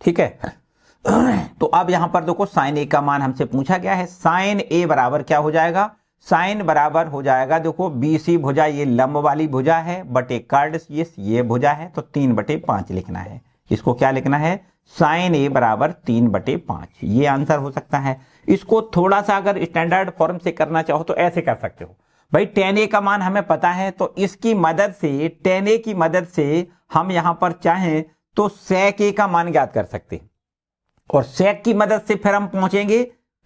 ठीक है तो अब यहां पर देखो साइन ए का मान हमसे पूछा गया है साइन ए बराबर क्या हो जाएगा साइन बराबर हो जाएगा देखो बी सी भुजा ये लंब वाली भुजा है बटे कार्ड ये ये भुजा है तो तीन बटे पांच लिखना है इसको क्या लिखना है साइन ए बराबर तीन बटे पांच ये आंसर हो सकता है इसको थोड़ा सा अगर स्टैंडर्ड फॉर्म से करना चाहो तो ऐसे कर सकते हो भाई टेन ए का मान हमें पता है तो इसकी मदद से टेन ए की मदद से हम यहां पर चाहें तो sec A का मान ज्ञात कर सकते और sec की मदद से फिर हम पहुंचेंगे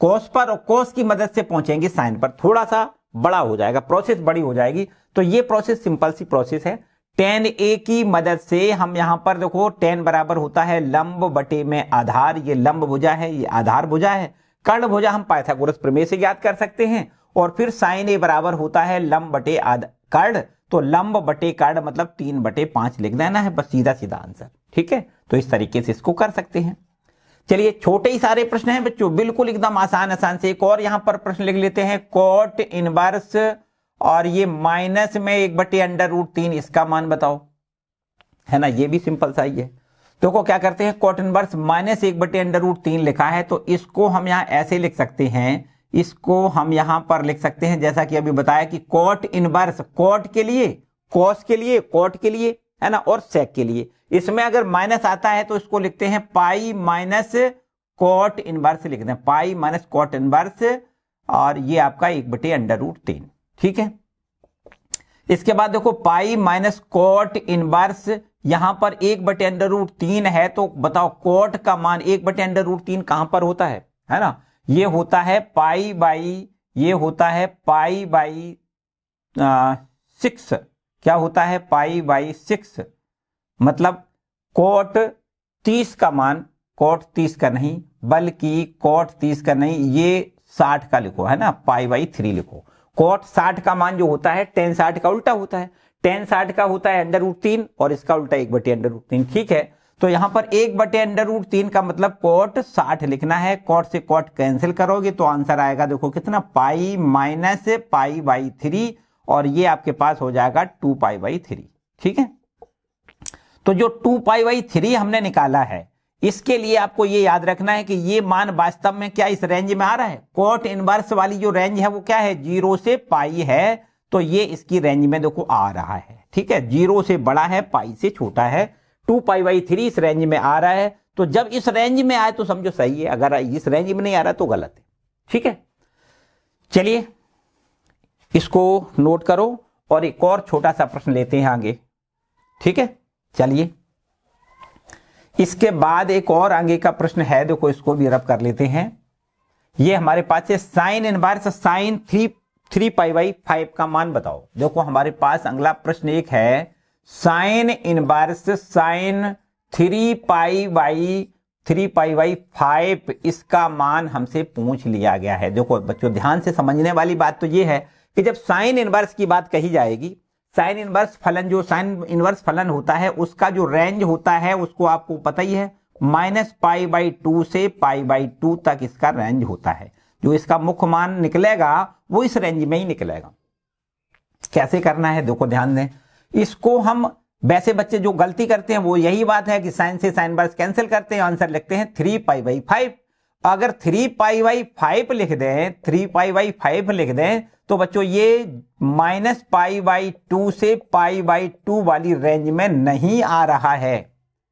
cos पर और cos की मदद से पहुंचेंगे sin पर थोड़ा सा बड़ा हो जाएगा प्रोसेस बड़ी हो जाएगी तो ये प्रोसेस सिंपल सी प्रोसेस है टेन ए की मदद से हम यहां पर देखो टेन बराबर होता है लंब बटे में आधार ये लंब भुजा है ये आधार भुजा है कर्ण भुजा हम पाइथागोरस प्रमेय से ज्ञात कर सकते हैं और फिर साइन ए बराबर होता है लंब बटे कर्ण तो लंब बटे कर्ण मतलब तीन बटे पांच लिख देना है बस सीधा सीधा आंसर ठीक है तो इस तरीके से इसको कर सकते हैं चलिए छोटे ही सारे प्रश्न हैं बच्चों बिल्कुल एकदम आसान आसान से एक और यहां पर प्रश्न लिख लेते हैं कॉट इनवर्स और ये माइनस में एक बटे अंडर रूट तीन इसका मान बताओ है ना ये भी सिंपल सा ही है तो को क्या करते हैं कॉट इनवर्स माइनस एक बटे अंडर रूट तीन लिखा है तो इसको हम यहां ऐसे लिख सकते हैं इसको हम यहां पर लिख सकते हैं जैसा कि अभी बताया कि कॉट इनवर्स कॉट के लिए कॉस के लिए कॉट के लिए है ना और सेक के लिए इसमें अगर माइनस आता है तो इसको लिखते हैं पाई माइनस कॉट इनवर्स लिखते हैं पाई माइनस कॉट इनवर्स और ये आपका एक बटे अंडर रूट तीन ठीक है इसके बाद देखो पाई माइनस कॉट इनवर्स यहां पर एक बटे अंडर रूट तीन है तो बताओ कॉट का मान एक बटे अंडर रूट तीन कहां पर होता है है ना ये होता है पाई बाई ये होता है पाई बाई सिक्स क्या होता है पाई बाई सिक्स मतलब कोट तीस का मान कोट तीस का नहीं बल्कि कोट तीस का नहीं ये साठ का लिखो है ना पाई बाई थ्री लिखो कोट साठ का मान जो होता है टेन साठ का उल्टा होता है टेन साठ का होता है अंडर रूट तीन और इसका उल्टा एक बटी अंडर रूट तीन ठीक है तो यहां पर एक बटे अंडर रूट तीन का मतलब कोट साठ लिखना है कोट से कोट कैंसिल करोगे तो आंसर आएगा देखो कितना pi minus pi by three और ये आपके पास हो जाएगा टू पाई बाई थ्री ठीक है तो जो टू पाई बाई थ्री हमने निकाला है इसके लिए आपको ये याद रखना है कि ये मान वास्तव में क्या इस रेंज में आ रहा है कोट इनवर्स वाली जो रेंज है वो क्या है जीरो से पाई है तो ये इसकी रेंज में देखो आ रहा है ठीक है जीरो से बड़ा है पाई से छोटा है टू पाई बाई थ्री इस रेंज में आ रहा है तो जब इस रेंज में आए तो समझो सही है अगर इस रेंज में नहीं आ रहा तो गलत है ठीक है चलिए इसको नोट करो और एक और छोटा सा प्रश्न लेते हैं आगे ठीक है चलिए इसके बाद एक और आगे का प्रश्न है देखो इसको भी रब कर लेते हैं ये हमारे पास है साइन एन बार sine three three pi by five का मान बताओ देखो हमारे पास अगला प्रश्न एक है sine inverse sine three pi by three pi by five इसका मान हमसे पूछ लिया गया है देखो बच्चों ध्यान से समझने वाली बात तो ये है कि जब साइन इनवर्स की बात कही जाएगी साइन इनवर्स फलन जो साइन इनवर्स फलन होता है उसका जो रेंज होता है उसको आपको पता ही है माइनस पाई बाई टू से पाई बाई टू तक इसका रेंज होता है जो इसका मुख्य मान निकलेगा वो इस रेंज में ही निकलेगा कैसे करना है देखो ध्यान दें इसको हम वैसे बच्चे जो गलती करते हैं वो यही बात है कि साइन से साइन बार कैंसिल करते हैं आंसर लिखते हैं थ्री पाई बाई फाइव अगर थ्री पाई बाई फाइव लिख दें थ्री पाई बाई फाइव लिख दें तो बच्चों ये माइनस पाई बाई टू से पाई बाई टू वाली रेंज में नहीं आ रहा है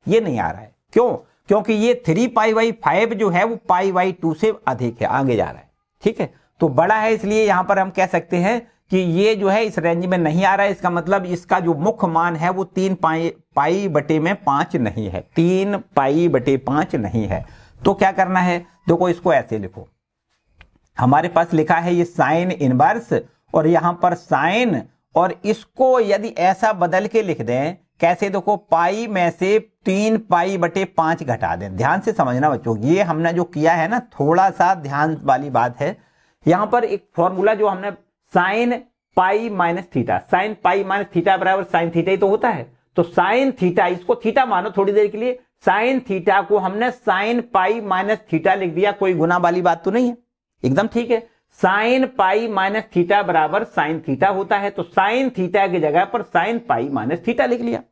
ये नहीं आ रहा है क्यों क्योंकि ये थ्री पाई बाई फाइव जो है वो पाई बाई टू से अधिक है आगे जा रहा है ठीक है तो बड़ा है इसलिए यहां पर हम कह सकते हैं कि ये जो है इस रेंज में नहीं आ रहा है इसका मतलब इसका जो मुख्य मान है वो तीन पाई पाई बटे में पांच नहीं है तीन पाई बटे पांच नहीं है तो क्या करना है देखो इसको ऐसे लिखो हमारे पास लिखा है ये साइन इनवर्स और यहां पर साइन और इसको यदि ऐसा बदल के लिख दें कैसे देखो पाई में से तीन पाई बटे पांच घटा दें ध्यान से समझना बच्चों ये हमने जो किया है ना थोड़ा सा ध्यान वाली बात है यहां पर एक फॉर्मूला जो हमने sine pi minus theta sine pi minus theta बराबर साइन थीटा ही तो होता है तो साइन थीटा इसको थीटा मानो थोड़ी देर के लिए साइन थीटा को हमने साइन पाई माइनस थीटा लिख दिया कोई गुना वाली बात तो नहीं है एकदम ठीक है साइन पाई माइनस थीटा बराबर साइन थीटा होता है तो साइन थीटा की जगह पर साइन पाई माइनस थीटा लिख लिया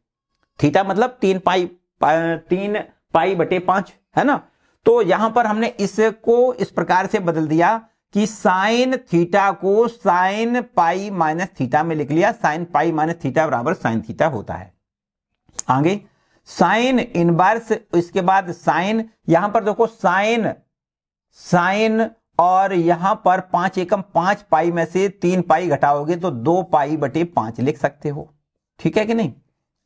थीटा मतलब तीन पाई पा, तीन पाई बटे पांच है ना तो यहां पर हमने इसको इस प्रकार से बदल दिया कि साइन थीटा को साइन पाई माइनस थीटा में लिख लिया साइन पाई माइनस थीटा बराबर साइन थीटा होता है आगे साइन इनवर्स इसके बाद साइन यहां पर देखो साइन साइन और यहां पर पांच एकम पांच पाई में से तीन पाई घटाओगे तो दो पाई बटे पांच लिख सकते हो ठीक है कि नहीं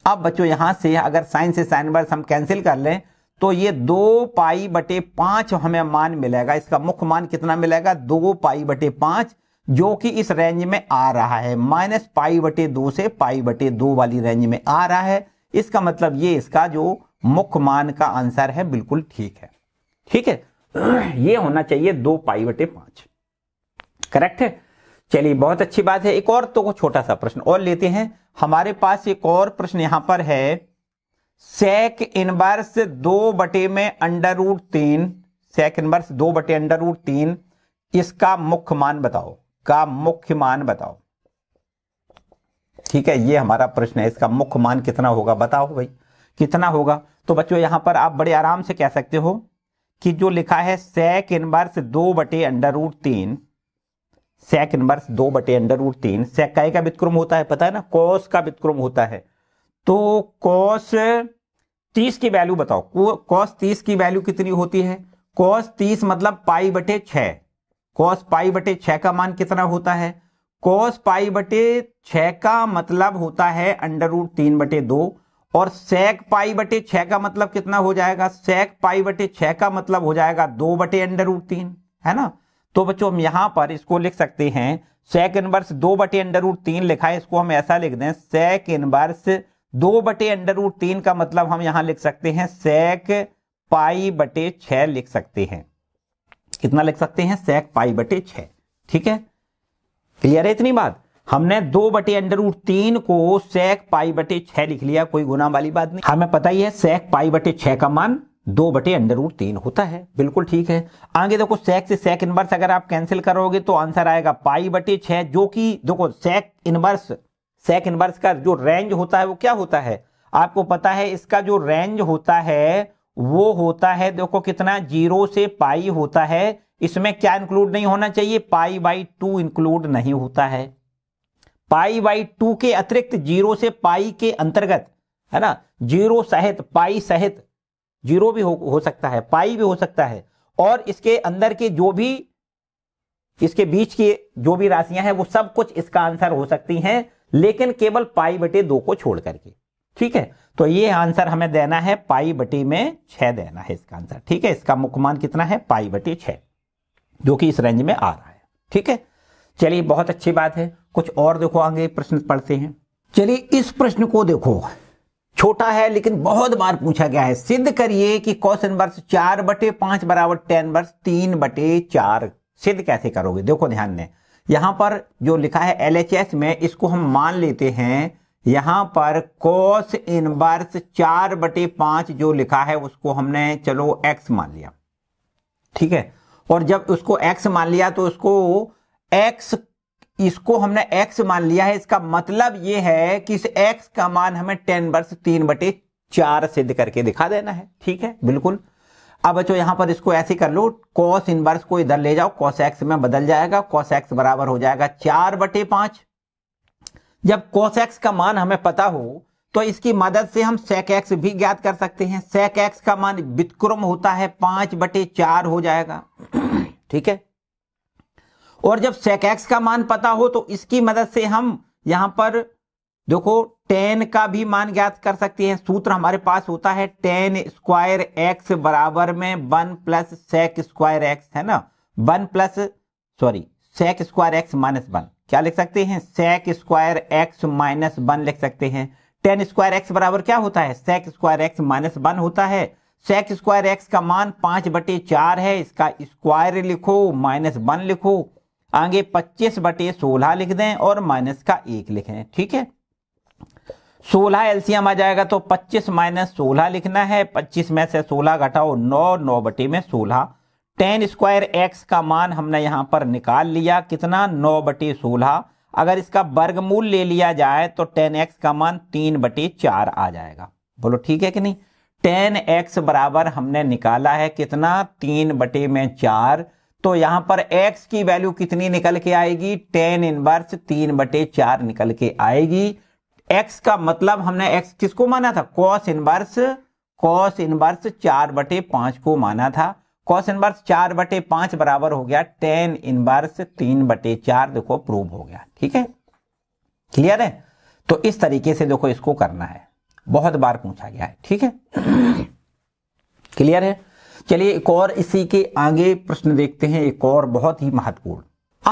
अब बच्चों यहां से अगर साइन से साइन वर्स हम कैंसिल कर लें तो ये दो पाई बटे पांच हमें मान मिलेगा इसका मुख्य मान कितना मिलेगा दो पाई बटे पांच जो कि इस रेंज में आ रहा है माइनस पाई बटे दो से पाई बटे दो वाली रेंज में आ रहा है इसका मतलब ये इसका जो मुख्य मान का आंसर है बिल्कुल ठीक है ठीक है ये होना चाहिए दो पाई बटे पांच करेक्ट है चलिए बहुत अच्छी बात है एक और तो छोटा सा प्रश्न और लेते हैं हमारे पास एक और प्रश्न यहां पर है सेक इनवर्स दो बटे में अंडर रूट तीन सेक इनवर्स दो बटे अंडर रूट तीन इसका मुख्य मान बताओ का मुख्य मान बताओ ठीक है ये हमारा प्रश्न है इसका मुख्य मान कितना होगा बताओ भाई कितना होगा तो बच्चों यहां पर आप बड़े आराम से कह सकते हो कि जो लिखा है सेक इनवर्स दो बटे अंडर रूट तीन सेक इनवर्स दो बटे अंडर रूट तीन सेक का व्युतक्रम होता है पता है ना कोस का व्युतक्रम होता है तो कॉस तीस की वैल्यू बताओ कॉस तीस की वैल्यू कितनी होती है कॉस तीस मतलब पाई बटे छ कॉस पाई बटे छ का मान कितना होता है कॉस पाई बटे छ का मतलब होता है अंडर रूट तीन बटे दो और सेक पाई बटे छ का मतलब कितना हो जाएगा सेक पाई बटे छ का मतलब हो जाएगा दो बटे अंडर रूट तीन है ना तो बच्चों हम यहां पर इसको लिख सकते हैं सेक इनवर्स दो बटे अंडर रूट तीन लिखा है इसको हम ऐसा लिख दें सेक इनवर्स दो बटे अंडर रूट तीन का मतलब हम यहां लिख सकते हैं सेक पाई बटे छ लिख सकते हैं कितना लिख सकते हैं सेक पाई बटे छ ठीक है क्लियर है इतनी बात हमने दो बटे अंडर रूट तीन को सेक पाई बटे छ लिख लिया कोई गुना वाली बात नहीं हमें पता ही है सेक पाई बटे छह का मान दो बटे अंडर रूट तीन होता है बिल्कुल ठीक है आगे देखो सेक से सेक इनवर्स अगर आप कैंसिल करोगे तो आंसर आएगा पाई बटे छह जो कि देखो सेक इनवर्स सेक इनवर्स का जो रेंज होता है वो क्या होता है आपको पता है इसका जो रेंज होता है वो होता है देखो कितना जीरो से पाई होता है इसमें क्या इंक्लूड नहीं होना चाहिए पाई बाई टू इंक्लूड नहीं होता है पाई बाई टू के अतिरिक्त जीरो से पाई के अंतर्गत है ना जीरो सहित पाई सहित जीरो भी हो, हो सकता है पाई भी हो सकता है और इसके अंदर के जो भी इसके बीच की जो भी राशियां हैं वो सब कुछ इसका आंसर हो सकती हैं लेकिन केवल पाई बटे दो को छोड़ करके ठीक है तो ये आंसर हमें देना है पाई बटे में छह देना है इसका आंसर ठीक है इसका मुख्यमान कितना है पाई बटे छह जो कि इस रेंज में आ रहा है ठीक है चलिए बहुत अच्छी बात है कुछ और देखो आगे प्रश्न पढ़ते हैं चलिए इस प्रश्न को देखो छोटा है लेकिन बहुत बार पूछा गया है सिद्ध करिए कि क्वेश्चन वर्ष चार बटे पांच बराबर टेन वर्ष तीन बटे चार सिद्ध कैसे करोगे देखो ध्यान में यहां पर जो लिखा है एलएचएस में इसको हम मान लेते हैं यहां पर कोस इनवर्स चार बटे पांच जो लिखा है उसको हमने चलो एक्स मान लिया ठीक है और जब उसको एक्स मान लिया तो उसको एक्स इसको हमने एक्स मान लिया है इसका मतलब यह है कि इस एक्स का मान हमें टेन वर्ष तीन बटे चार सिद्ध करके दिखा देना है ठीक है बिल्कुल अब बच्चों यहां पर इसको ऐसे कर लो कॉस इनवर्स को इधर ले जाओ कॉस एक्स में बदल जाएगा कॉस एक्स बराबर हो जाएगा चार बटे पांच जब कॉस एक्स का मान हमें पता हो तो इसकी मदद से हम सेक एक्स भी ज्ञात कर सकते हैं सेक एक्स का मान विक्रम होता है पांच बटे चार हो जाएगा ठीक है और जब सेक एक्स का मान पता हो तो इसकी मदद से हम यहां पर देखो टेन का भी मान ज्ञात कर सकते हैं सूत्र हमारे पास होता है टेन स्क्वायर एक्स बराबर में one plus sec square x है ना one plus sorry sec square x minus one क्या लिख सकते हैं sec square x minus one लिख सकते हैं टेन स्क्वायर एक्स बराबर क्या होता है sec square x minus one होता है सेक स्क्वायर एक्स का मान पांच बटे चार है इसका स्क्वायर लिखो माइनस वन लिखो आगे पच्चीस बटे सोलह लिख दें और माइनस का एक लिखें ठीक है सोलह एलसीएम आ जाएगा तो पच्चीस माइनस सोलह लिखना है पच्चीस में से सोलह घटाओ नौ नौ बटे में सोलह टेन स्क्वायर एक्स का मान हमने यहां पर निकाल लिया कितना नौ बटे सोलह अगर इसका वर्गमूल ले लिया जाए तो टेन एक्स का मान तीन बटे चार आ जाएगा बोलो ठीक है कि नहीं टेन एक्स बराबर हमने निकाला है कितना तीन बटे में चार तो यहां पर एक्स की वैल्यू कितनी निकल के आएगी टेन इनवर्स तीन बटे चार निकल के आएगी एक्स का मतलब हमने एक्स किसको माना था कॉस इनवर्स कॉस इनवर्स चार बटे पांच को माना था कॉस इनवर्स चार बटे पांच बराबर हो गया टेन इनवर्स तीन बटे चार देखो प्रूव हो गया ठीक है क्लियर है तो इस तरीके से देखो इसको करना है बहुत बार पूछा गया है ठीक है क्लियर है चलिए एक और इसी के आगे प्रश्न देखते हैं एक और बहुत ही महत्वपूर्ण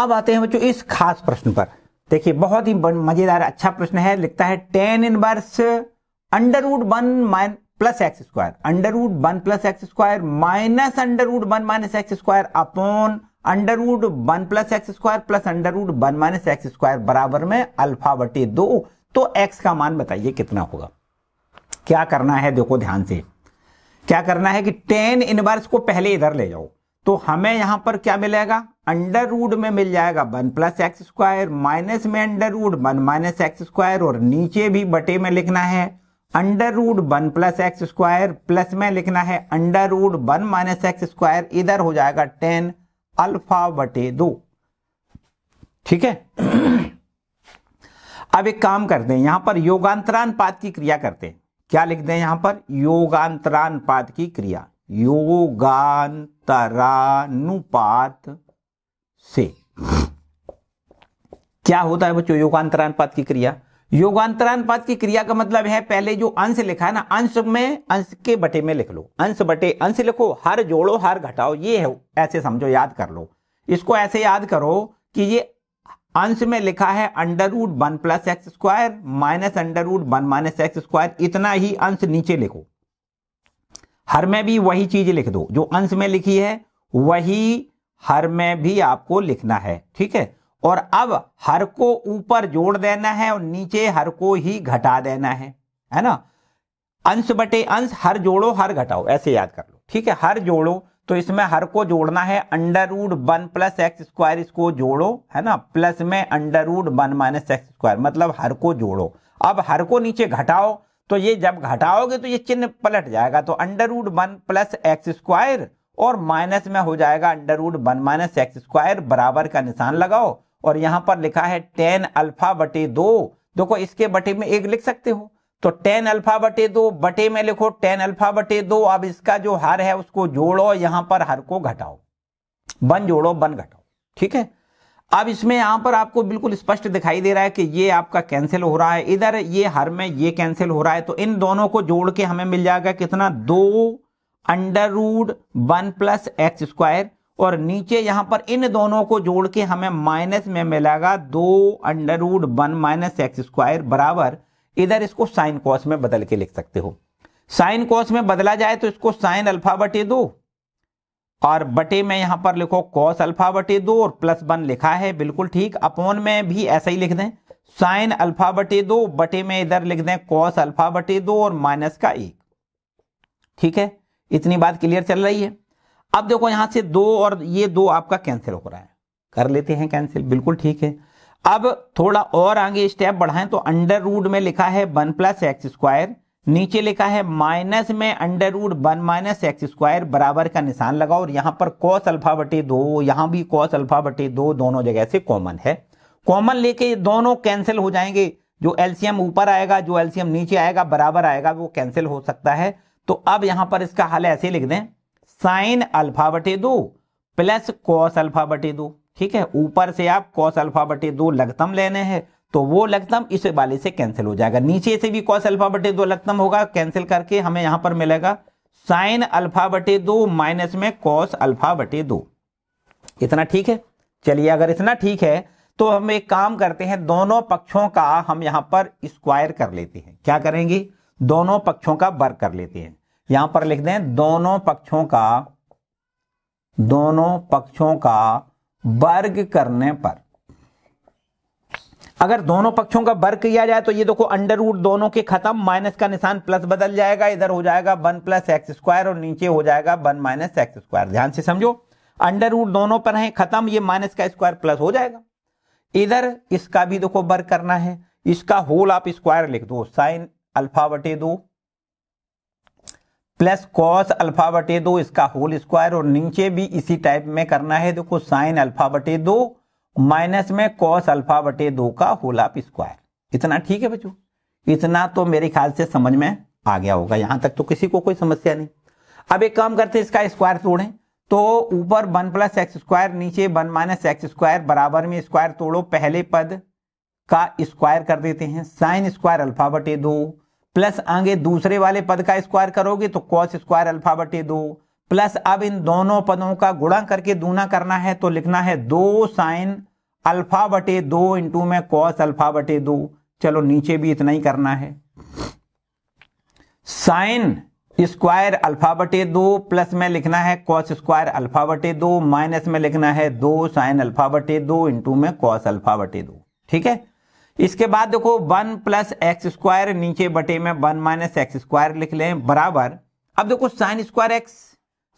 अब आते हैं बच्चों इस खास प्रश्न पर देखिए बहुत ही मजेदार अच्छा प्रश्न है लिखता है टेन इनवर्स अंडरवुड वन माइन plus x square under root one plus x square minus under root one minus x square upon under root one plus x square plus under root one minus x square बराबर में अल्फा बटे दो तो एक्स का मान बताइए कितना होगा क्या करना है देखो ध्यान से क्या करना है कि टेन इनवर्स को पहले इधर ले जाओ तो हमें यहां पर क्या मिलेगा अंडर रूड में मिल जाएगा one plus x square minus में under root one minus x square और नीचे भी बटे में लिखना है under root one plus x square plus में लिखना है under root one minus x square इधर हो जाएगा टेन अल्फा बटे दो ठीक है अब एक काम करते हैं यहां पर योगांतरान पाद की क्रिया करते हैं क्या लिख दें यहां पर योगांतरान पाद की क्रिया योगांतरानुपात से क्या होता है बच्चों योगांतरानुपात की क्रिया योगांतरानुपात की क्रिया का मतलब है पहले जो अंश लिखा है ना अंश में अंश के बटे में लिख लो अंश बटे अंश लिखो हर जोड़ो हर घटाओ ये है ऐसे समझो याद कर लो इसको ऐसे याद करो कि ये अंश में लिखा है under root one plus x square minus under root one minus x square इतना ही अंश नीचे लिखो हर में भी वही चीज लिख दो जो अंश में लिखी है वही हर में भी आपको लिखना है ठीक है और अब हर को ऊपर जोड़ देना है और नीचे हर को ही घटा देना है है ना अंश बटे अंश हर जोड़ो हर घटाओ ऐसे याद कर लो ठीक है हर जोड़ो तो इसमें हर को जोड़ना है under root one plus x square इसको जोड़ो है ना प्लस में under root one minus x square मतलब हर को जोड़ो अब हर को नीचे घटाओ तो ये जब घटाओगे तो ये चिन्ह पलट जाएगा तो under root one plus x square और माइनस में हो जाएगा under root one minus x square बराबर का निशान लगाओ और यहां पर लिखा है टेन अल्फा बटे दो देखो इसके बटे में एक लिख सकते हो तो टेन अल्फा बटे दो बटे में लिखो टेन अल्फा बटे दो अब इसका जो हर है उसको जोड़ो यहां पर हर को घटाओ बन जोड़ो बन घटाओ ठीक है अब इसमें यहां पर आपको बिल्कुल स्पष्ट दिखाई दे रहा है कि ये आपका कैंसिल हो रहा है इधर ये हर में ये कैंसिल हो रहा है तो इन दोनों को जोड़ के हमें मिल जाएगा कितना दो under root one plus x square और नीचे यहां पर इन दोनों को जोड़ के हमें माइनस में मिलेगा दो under root one minus x square बराबर इधर इसको साइन कॉस में बदल के लिख सकते हो साइन कॉस में बदला जाए तो इसको साइन अल्फा बटे दो और बटे में यहां पर लिखो कॉस अल्फा बटे दो और प्लस वन लिखा है बिल्कुल ठीक अपॉन में भी ऐसा ही लिख दें साइन अल्फा बटे दो बटे में इधर लिख दें कॉस अल्फा बटे दो और माइनस का एक ठीक है इतनी बात क्लियर चल रही है अब देखो यहां से दो और ये दो आपका कैंसिल हो रहा है कर लेते हैं कैंसिल बिल्कुल ठीक है अब थोड़ा और आगे स्टेप बढ़ाएं तो अंडर रूड में लिखा है वन प्लस एक्स स्क्वायर नीचे लिखा है माइनस में under root one minus x square बराबर का निशान लगाओ और यहां पर कॉस अल्फा बटे दो यहां भी कॉस अल्फा बटे दो दोनों जगह से कॉमन है कॉमन लेके दोनों कैंसिल हो जाएंगे जो एलसीएम ऊपर आएगा जो एलसीएम नीचे आएगा बराबर आएगा वो कैंसिल हो सकता है तो अब यहां पर इसका हल ऐसे लिख दें साइन अल्फा बटे दो प्लस कॉस अल्फा बटे दो ठीक है ऊपर से आप कॉस अल्फा बटे दो लगतम लेने हैं तो वो लगतम इस वाले से कैंसिल हो जाएगा नीचे से भी कॉस अल्फा बटे दो लगतम होगा कैंसिल करके हमें यहां पर मिलेगा साइन अल्फा बटे दो माइनस में कॉस अल्फा बटे दो इतना ठीक है चलिए अगर इतना ठीक है तो हम एक काम करते हैं दोनों पक्षों का हम यहां पर स्क्वायर कर लेते हैं क्या करेंगे दोनों पक्षों का वर्ग कर लेते हैं यहां पर लिख दें दोनों पक्षों का दोनों पक्षों का वर्ग करने पर अगर दोनों पक्षों का वर्ग किया जाए तो ये देखो अंडर रूट दोनों के खत्म माइनस का निशान प्लस बदल जाएगा इधर हो जाएगा वन प्लस एक्स स्क्वायर और नीचे हो जाएगा वन माइनस एक्स स्क्वायर ध्यान से समझो अंडर रूट दोनों पर है खत्म ये माइनस का स्क्वायर प्लस हो जाएगा इधर इसका भी देखो वर्ग करना है इसका होल आप स्क्वायर लिख दो साइन अल्फा बटे दो प्लस कॉस अल्फा बटे दो इसका होल स्क्वायर और नीचे भी इसी टाइप में करना है देखो साइन अल्फा बटे दो माइनस में कॉस अल्फा बटे दो का होल आप स्क्वायर इतना ठीक है बच्चों इतना तो मेरे ख्याल से समझ में आ गया होगा यहां तक तो किसी को कोई समस्या नहीं अब एक काम करते हैं इसका स्क्वायर तोड़ें तो ऊपर वन प्लस एक्स स्क्वायर नीचे वन माइनस एक्स स्क्वायर बराबर में स्क्वायर तोड़ो पहले पद का स्क्वायर कर देते हैं साइन स्क्वायर अल्फा बटे दो प्लस आगे दूसरे वाले पद का स्क्वायर करोगे तो कॉस स्क्वायर अल्फा बटे दो प्लस अब इन दोनों पदों का गुणा करके दूना करना है तो लिखना है दो साइन अल्फा बटे दो इंटू में कॉस अल्फा बटे दो चलो नीचे भी इतना ही करना है साइन स्क्वायर अल्फा बटे दो प्लस में लिखना है कॉस स्क्वायर अल्फा बटे दो माइनस में लिखना है दो साइन अल्फा बटे दो इंटू में कॉस अल्फा बटे दो ठीक है इसके बाद देखो वन प्लस एक्स स्क्वायर नीचे बटे में वन माइनस एक्स स्क्वायर लिख लें बराबर अब देखो sine square x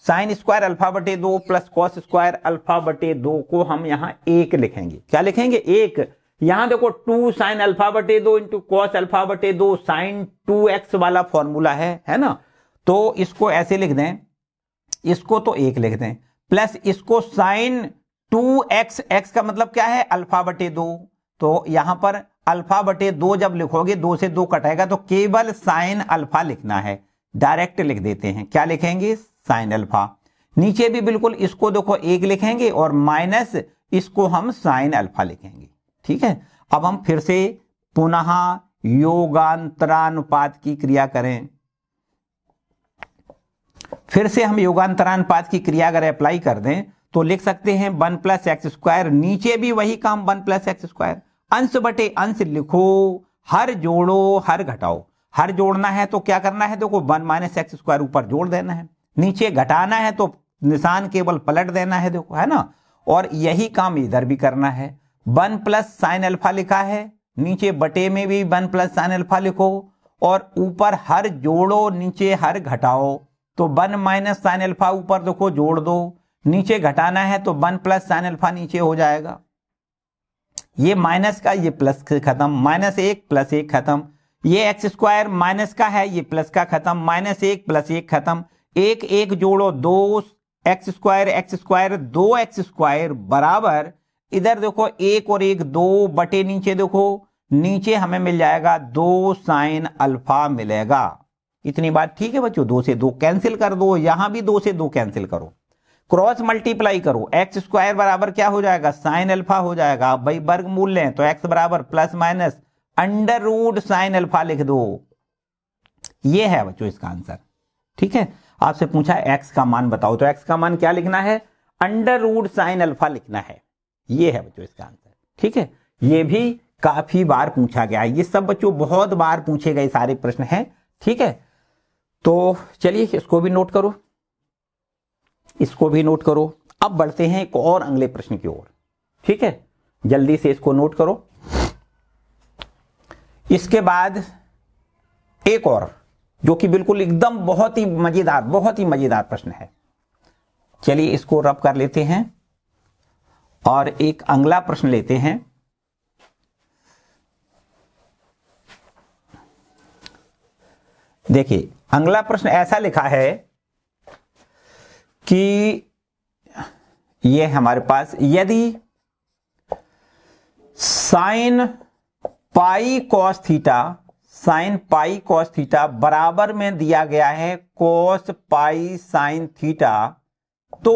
sine square alpha बटे दो प्लस कॉस स्क्वायर अल्फा बटे दो को हम यहाँ एक लिखेंगे क्या लिखेंगे एक यहां देखो टू साइन अल्फा बटे दो इंटू कॉस अल्फा बटे दो साइन टू एक्स वाला फॉर्मूला है है ना तो इसको ऐसे लिख दें इसको तो एक लिख दें प्लस इसको साइन टू एक्स एक्स का मतलब क्या है अल्फा बटे दो तो यहां पर अल्फा बटे दो जब लिखोगे दो से दो कटेगा तो केवल साइन अल्फा लिखना है डायरेक्ट लिख देते हैं क्या लिखेंगे साइन अल्फा नीचे भी बिल्कुल इसको देखो एक लिखेंगे और माइनस इसको हम साइन अल्फा लिखेंगे ठीक है अब हम फिर से पुनः योगांतरानुपात की क्रिया करें फिर से हम योगांतरानुपात की क्रिया अगर अप्लाई कर दें तो लिख सकते हैं वन प्लस एक्स स्क्वायर नीचे भी वही काम वन प्लस एक्स स्क्वायर अंश बटे अंश लिखो हर जोड़ो हर घटाओ हर जोड़ना है तो क्या करना है देखो वन माइनस एक्स स्क्वायर ऊपर जोड़ देना है नीचे घटाना है तो निशान केवल पलट देना है देखो है ना और यही काम इधर भी करना है वन प्लस साइन अल्फा लिखा है नीचे बटे में भी वन प्लस साइन अल्फा लिखो और ऊपर हर जोड़ो नीचे हर घटाओ तो वन माइनस साइन अल्फा ऊपर देखो जोड़ दो नीचे घटाना है तो वन प्लस साइन अल्फा नीचे हो जाएगा ये माइनस का ये प्लस खत्म माइनस एक प्लस एक खत्म ये एक्स स्क्वायर माइनस का है ये प्लस का खत्म माइनस एक प्लस एक खत्म एक एक जोड़ो दो एक्स स्क्वायर एक्स स्क्वायर दो एक्स स्क्वायर बराबर इधर देखो एक और एक दो बटे नीचे देखो नीचे हमें मिल जाएगा दो साइन अल्फा मिलेगा इतनी बात ठीक है बच्चों दो से दो कैंसिल कर दो यहां भी दो से दो कैंसिल करो क्रॉस मल्टीप्लाई करो एक्स स्क्वायर बराबर क्या हो जाएगा साइन अल्फा हो जाएगा आप भाई वर्ग मूल लें तो एक्स बराबर plus minus under root sine alpha लिख दो ये है बच्चों इसका आंसर ठीक है आपसे पूछा एक्स का मान बताओ तो एक्स का मान क्या लिखना है अंडर रूट साइन अल्फा लिखना है ये है बच्चों इसका आंसर ठीक है ये भी काफी बार पूछा गया है ये सब बच्चों बहुत बार पूछे गए सारे प्रश्न है ठीक है तो चलिए इसको भी नोट करो इसको भी नोट करो अब बढ़ते हैं एक और अगले प्रश्न की ओर ठीक है जल्दी से इसको नोट करो इसके बाद एक और जो कि बिल्कुल एकदम बहुत ही मजेदार बहुत ही मजेदार प्रश्न है चलिए इसको रब कर लेते हैं और एक अगला प्रश्न लेते हैं देखिए अगला प्रश्न ऐसा लिखा है कि ये हमारे पास यदि sine pi cos theta sine pi cos theta बराबर में दिया गया है कॉस पाई साइन थीटा तो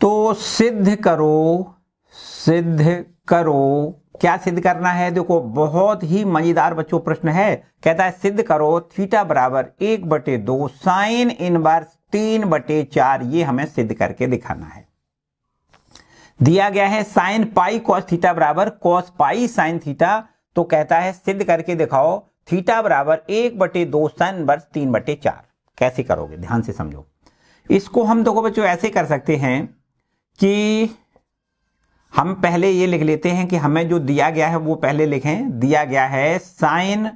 तो सिद्ध करो सिद्ध करो क्या सिद्ध करना है देखो बहुत ही मजेदार बच्चों प्रश्न है कहता है सिद्ध करो थीटा बराबर एक बटे दो साइन इनवर्स तीन बटे चार ये हमें सिद्ध करके दिखाना है दिया गया है साइन पाई कॉस थीटा बराबर कॉस पाई साइन थीटा तो कहता है सिद्ध करके दिखाओ थीटा बराबर एक बटे दो साइन वर्ष तीन बटे चार कैसे करोगे ध्यान से समझो इसको हम देखो बच्चों ऐसे कर सकते हैं कि हम पहले ये लिख लेते हैं कि हमें जो दिया गया है वो पहले लिखें दिया गया है sine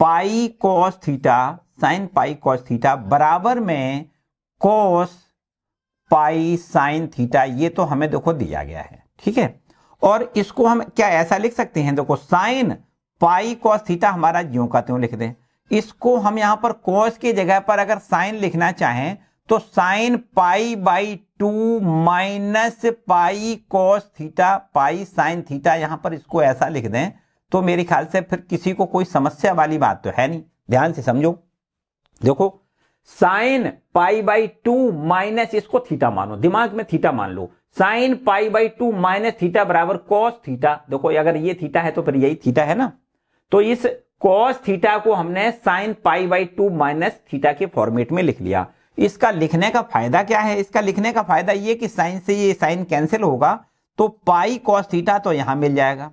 pi cos theta sine pi cos theta बराबर में कोस पाई साइन थीटा ये तो हमें देखो दिया गया है ठीक है और इसको हम क्या ऐसा लिख सकते हैं देखो साइन पाई कॉस थीटा हमारा ज्यो का त्यों लिख दें इसको हम यहां पर कॉस की जगह पर अगर साइन लिखना चाहें तो sine pi by two minus pi cos theta pi sine theta यहां पर इसको ऐसा लिख दें तो मेरे ख्याल से फिर किसी को कोई समस्या वाली बात तो है नहीं ध्यान से समझो देखो sine pi by two minus इसको थीटा मानो दिमाग में थीटा मान लो sine pi by two minus theta बराबर कॉस थीटा देखो अगर ये थीटा है तो फिर यही थीटा है ना तो इस कॉस थीटा को हमने sine pi by two minus theta के फॉर्मेट में लिख लिया इसका लिखने का फायदा क्या है इसका लिखने का फायदा ये कि साइन से ये साइन कैंसिल होगा तो पाई कॉस थीटा तो यहां मिल जाएगा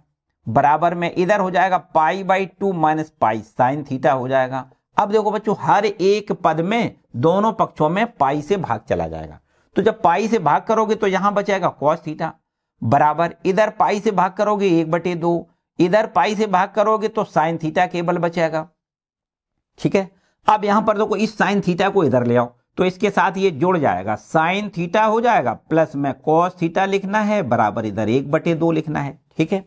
बराबर में इधर हो जाएगा pi by two minus pi sine theta हो जाएगा अब देखो बच्चों हर एक पद में दोनों पक्षों में पाई से भाग चला जाएगा तो जब पाई से भाग करोगे तो यहां बचेगा कॉस थीटा बराबर इधर पाई से भाग करोगे एक बटे दो इधर पाई से भाग करोगे तो साइन थीटा केवल बचेगा ठीक है अब यहां पर देखो इस साइन थीटा को इधर ले आओ तो इसके साथ ये जुड़ जाएगा साइन थीटा हो जाएगा प्लस में कॉस थीटा लिखना है बराबर इधर एक बटे दो लिखना है ठीक है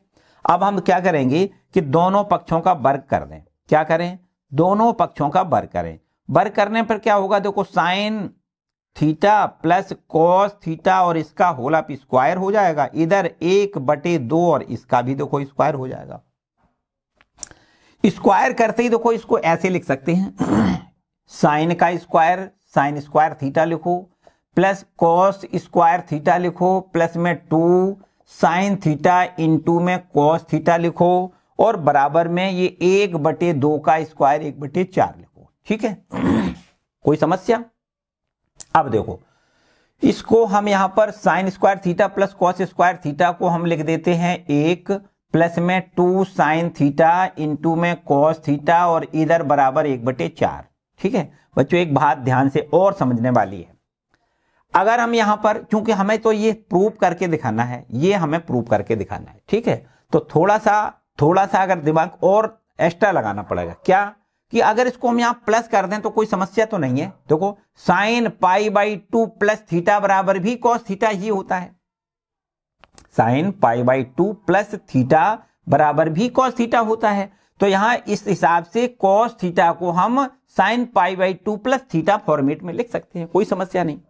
अब हम क्या करेंगे कि दोनों पक्षों का वर्ग कर दें क्या करें दोनों पक्षों का बर करें बर करने पर क्या होगा देखो sine theta plus cos theta और इसका होल स्क्वायर हो जाएगा इधर एक बटे दो और इसका भी देखो स्क्वायर हो जाएगा स्क्वायर करते ही देखो इसको ऐसे लिख सकते हैं साइन का स्क्वायर साइन स्क्वायर थीटा लिखो प्लस कॉस स्क्वायर थीटा लिखो प्लस में टू साइन थीटा इंटू में कॉस थीटा लिखो और बराबर में ये एक बटे दो का स्क्वायर एक बटे चार लिखो ठीक है कोई समस्या अब देखो इसको हम यहां पर sine square theta plus cos square theta को हम लिख देते हैं एक प्लस में टू साइन थीटा इंटू में कॉस थीटा और इधर बराबर एक बटे चार ठीक है बच्चों एक बात ध्यान से और समझने वाली है अगर हम यहां पर क्योंकि हमें तो ये प्रूव करके दिखाना है ये हमें प्रूव करके दिखाना है ठीक है तो थोड़ा सा थोड़ा सा अगर दिमाग और एक्स्ट्रा लगाना पड़ेगा क्या कि अगर इसको हम यहां प्लस कर दें तो कोई समस्या तो नहीं है देखो sine pi by two plus theta बराबर भी कॉस थीटा ही होता है sine pi by two plus theta बराबर भी कॉस थीटा होता है तो यहां इस हिसाब से कॉस थीटा को हम sine pi by two plus theta format में लिख सकते हैं कोई समस्या नहीं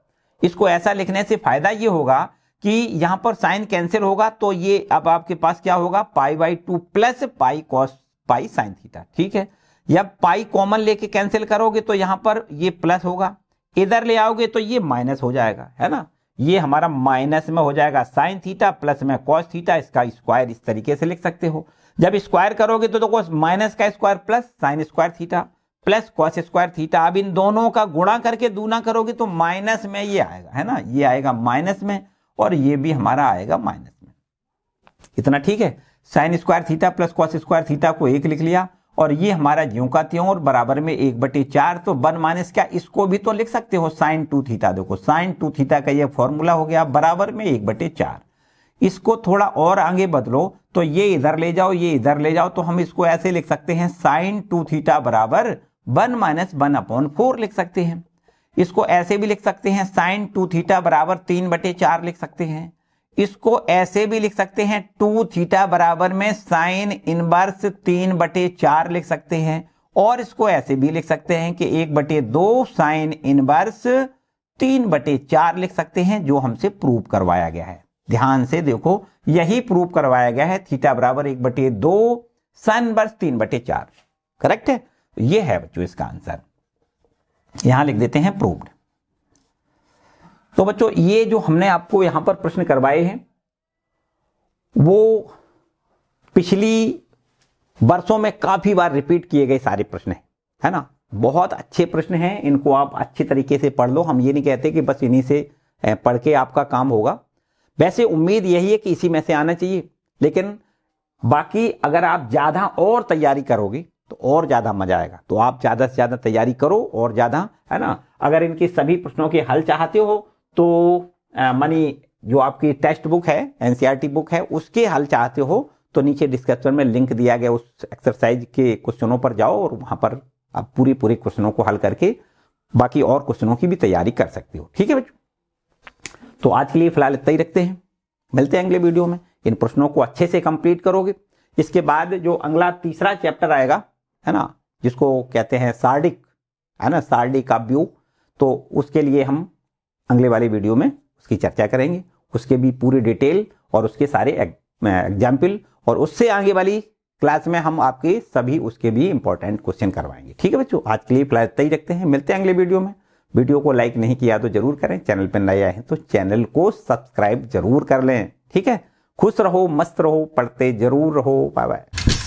इसको ऐसा लिखने से फायदा ये होगा कि यहां पर साइन कैंसिल होगा तो ये अब आपके पास क्या होगा pi by two plus pi cos pi sine theta ठीक है या पाई कॉमन लेके कैंसिल करोगे तो यहां पर ये प्लस होगा इधर ले आओगे तो ये माइनस हो जाएगा है ना ये हमारा माइनस में हो जाएगा साइन थीटा प्लस में कॉस थीटा इसका स्क्वायर इस तरीके से लिख सकते हो जब स्क्वायर करोगे तो देखो तो माइनस का square plus sine square theta plus cos square theta अब इन दोनों का गुणा करके दूना करोगे तो माइनस में ये आएगा है ना ये आएगा माइनस में और ये भी हमारा आएगा माइनस में इतना ठीक है sine square theta plus cos square theta को एक लिख लिया और ये हमारा ज्यों का त्यों और बराबर में एक बटे चार तो वन माइनस क्या इसको भी तो लिख सकते हो साइन टू थीटा देखो साइन टू थीटा का ये फॉर्मूला हो गया बराबर में एक बटे चार इसको थोड़ा और आगे बदलो तो ये इधर ले जाओ ये इधर ले जाओ तो हम इसको ऐसे लिख सकते हैं साइन टू थीटा बराबर one minus one upon four लिख सकते हैं इसको ऐसे भी लिख सकते हैं साइन टू थीटा बराबर तीन बटे चार लिख सकते हैं इसको ऐसे भी लिख सकते हैं टू थीटा बराबर में साइन इनवर्स तीन बटे चार लिख सकते हैं और इसको ऐसे भी लिख सकते हैं कि एक बटे दो साइन इनवर्स तीन बटे चार लिख सकते हैं जो हमसे प्रूव करवाया गया है ध्यान से देखो यही प्रूव करवाया गया है थीटा बराबर एक बटे दो साइन इनवर्स तीन बटे चार करेक्ट है ये है बच्चों इसका आंसर यहां लिख देते हैं प्रूव्ड तो बच्चों ये जो हमने आपको यहां पर प्रश्न करवाए हैं वो पिछली वर्षों में काफी बार रिपीट किए गए सारे प्रश्न हैं है ना बहुत अच्छे प्रश्न हैं इनको आप अच्छे तरीके से पढ़ लो हम ये नहीं कहते कि बस इन्हीं से पढ़ के आपका काम होगा वैसे उम्मीद यही है कि इसी में से आना चाहिए लेकिन बाकी अगर आप ज़्यादा और तैयारी करोगे तो और ज़्यादा मजा आएगा तो आप ज़्यादा से ज़्यादा तैयारी करो और ज़्यादा है ना अगर इनके सभी प्रश्नों के हल चाहते हो तो मनी जो आपकी टेक्स्ट बुक है एनसीईआरटी बुक है उसके हल चाहते हो तो नीचे डिस्क्रिप्शन में लिंक दिया गया उस एक्सरसाइज के क्वेश्चनों पर जाओ और वहां पर आप पूरे पूरे क्वेश्चनों को हल करके बाकी और क्वेश्चनों की भी तैयारी कर सकते हो ठीक है बच्चों तो आज के लिए फिलहाल इतना ही रखते हैं मिलते हैं अगले वीडियो में इन प्रश्नों को अच्छे से कंप्लीट करोगे इसके बाद जो अगला तीसरा चैप्टर आएगा है ना जिसको कहते हैं सार्डिक है ना सार्डिक अब्यू तो उसके लिए हम अगले वाले वीडियो में उसकी चर्चा करेंगे उसके भी पूरी डिटेल और उसके सारे एग्जाम्पल और उससे आगे वाली क्लास में हम आपके सभी उसके भी इंपॉर्टेंट क्वेश्चन करवाएंगे ठीक है बच्चों आज के लिए क्लास तय रखते हैं मिलते हैं अगले वीडियो में वीडियो को लाइक नहीं किया तो जरूर करें चैनल पर नए आए हैं तो चैनल को सब्सक्राइब जरूर कर लें ठीक है खुश रहो मस्त रहो पढ़ते जरूर रहो बाय बाय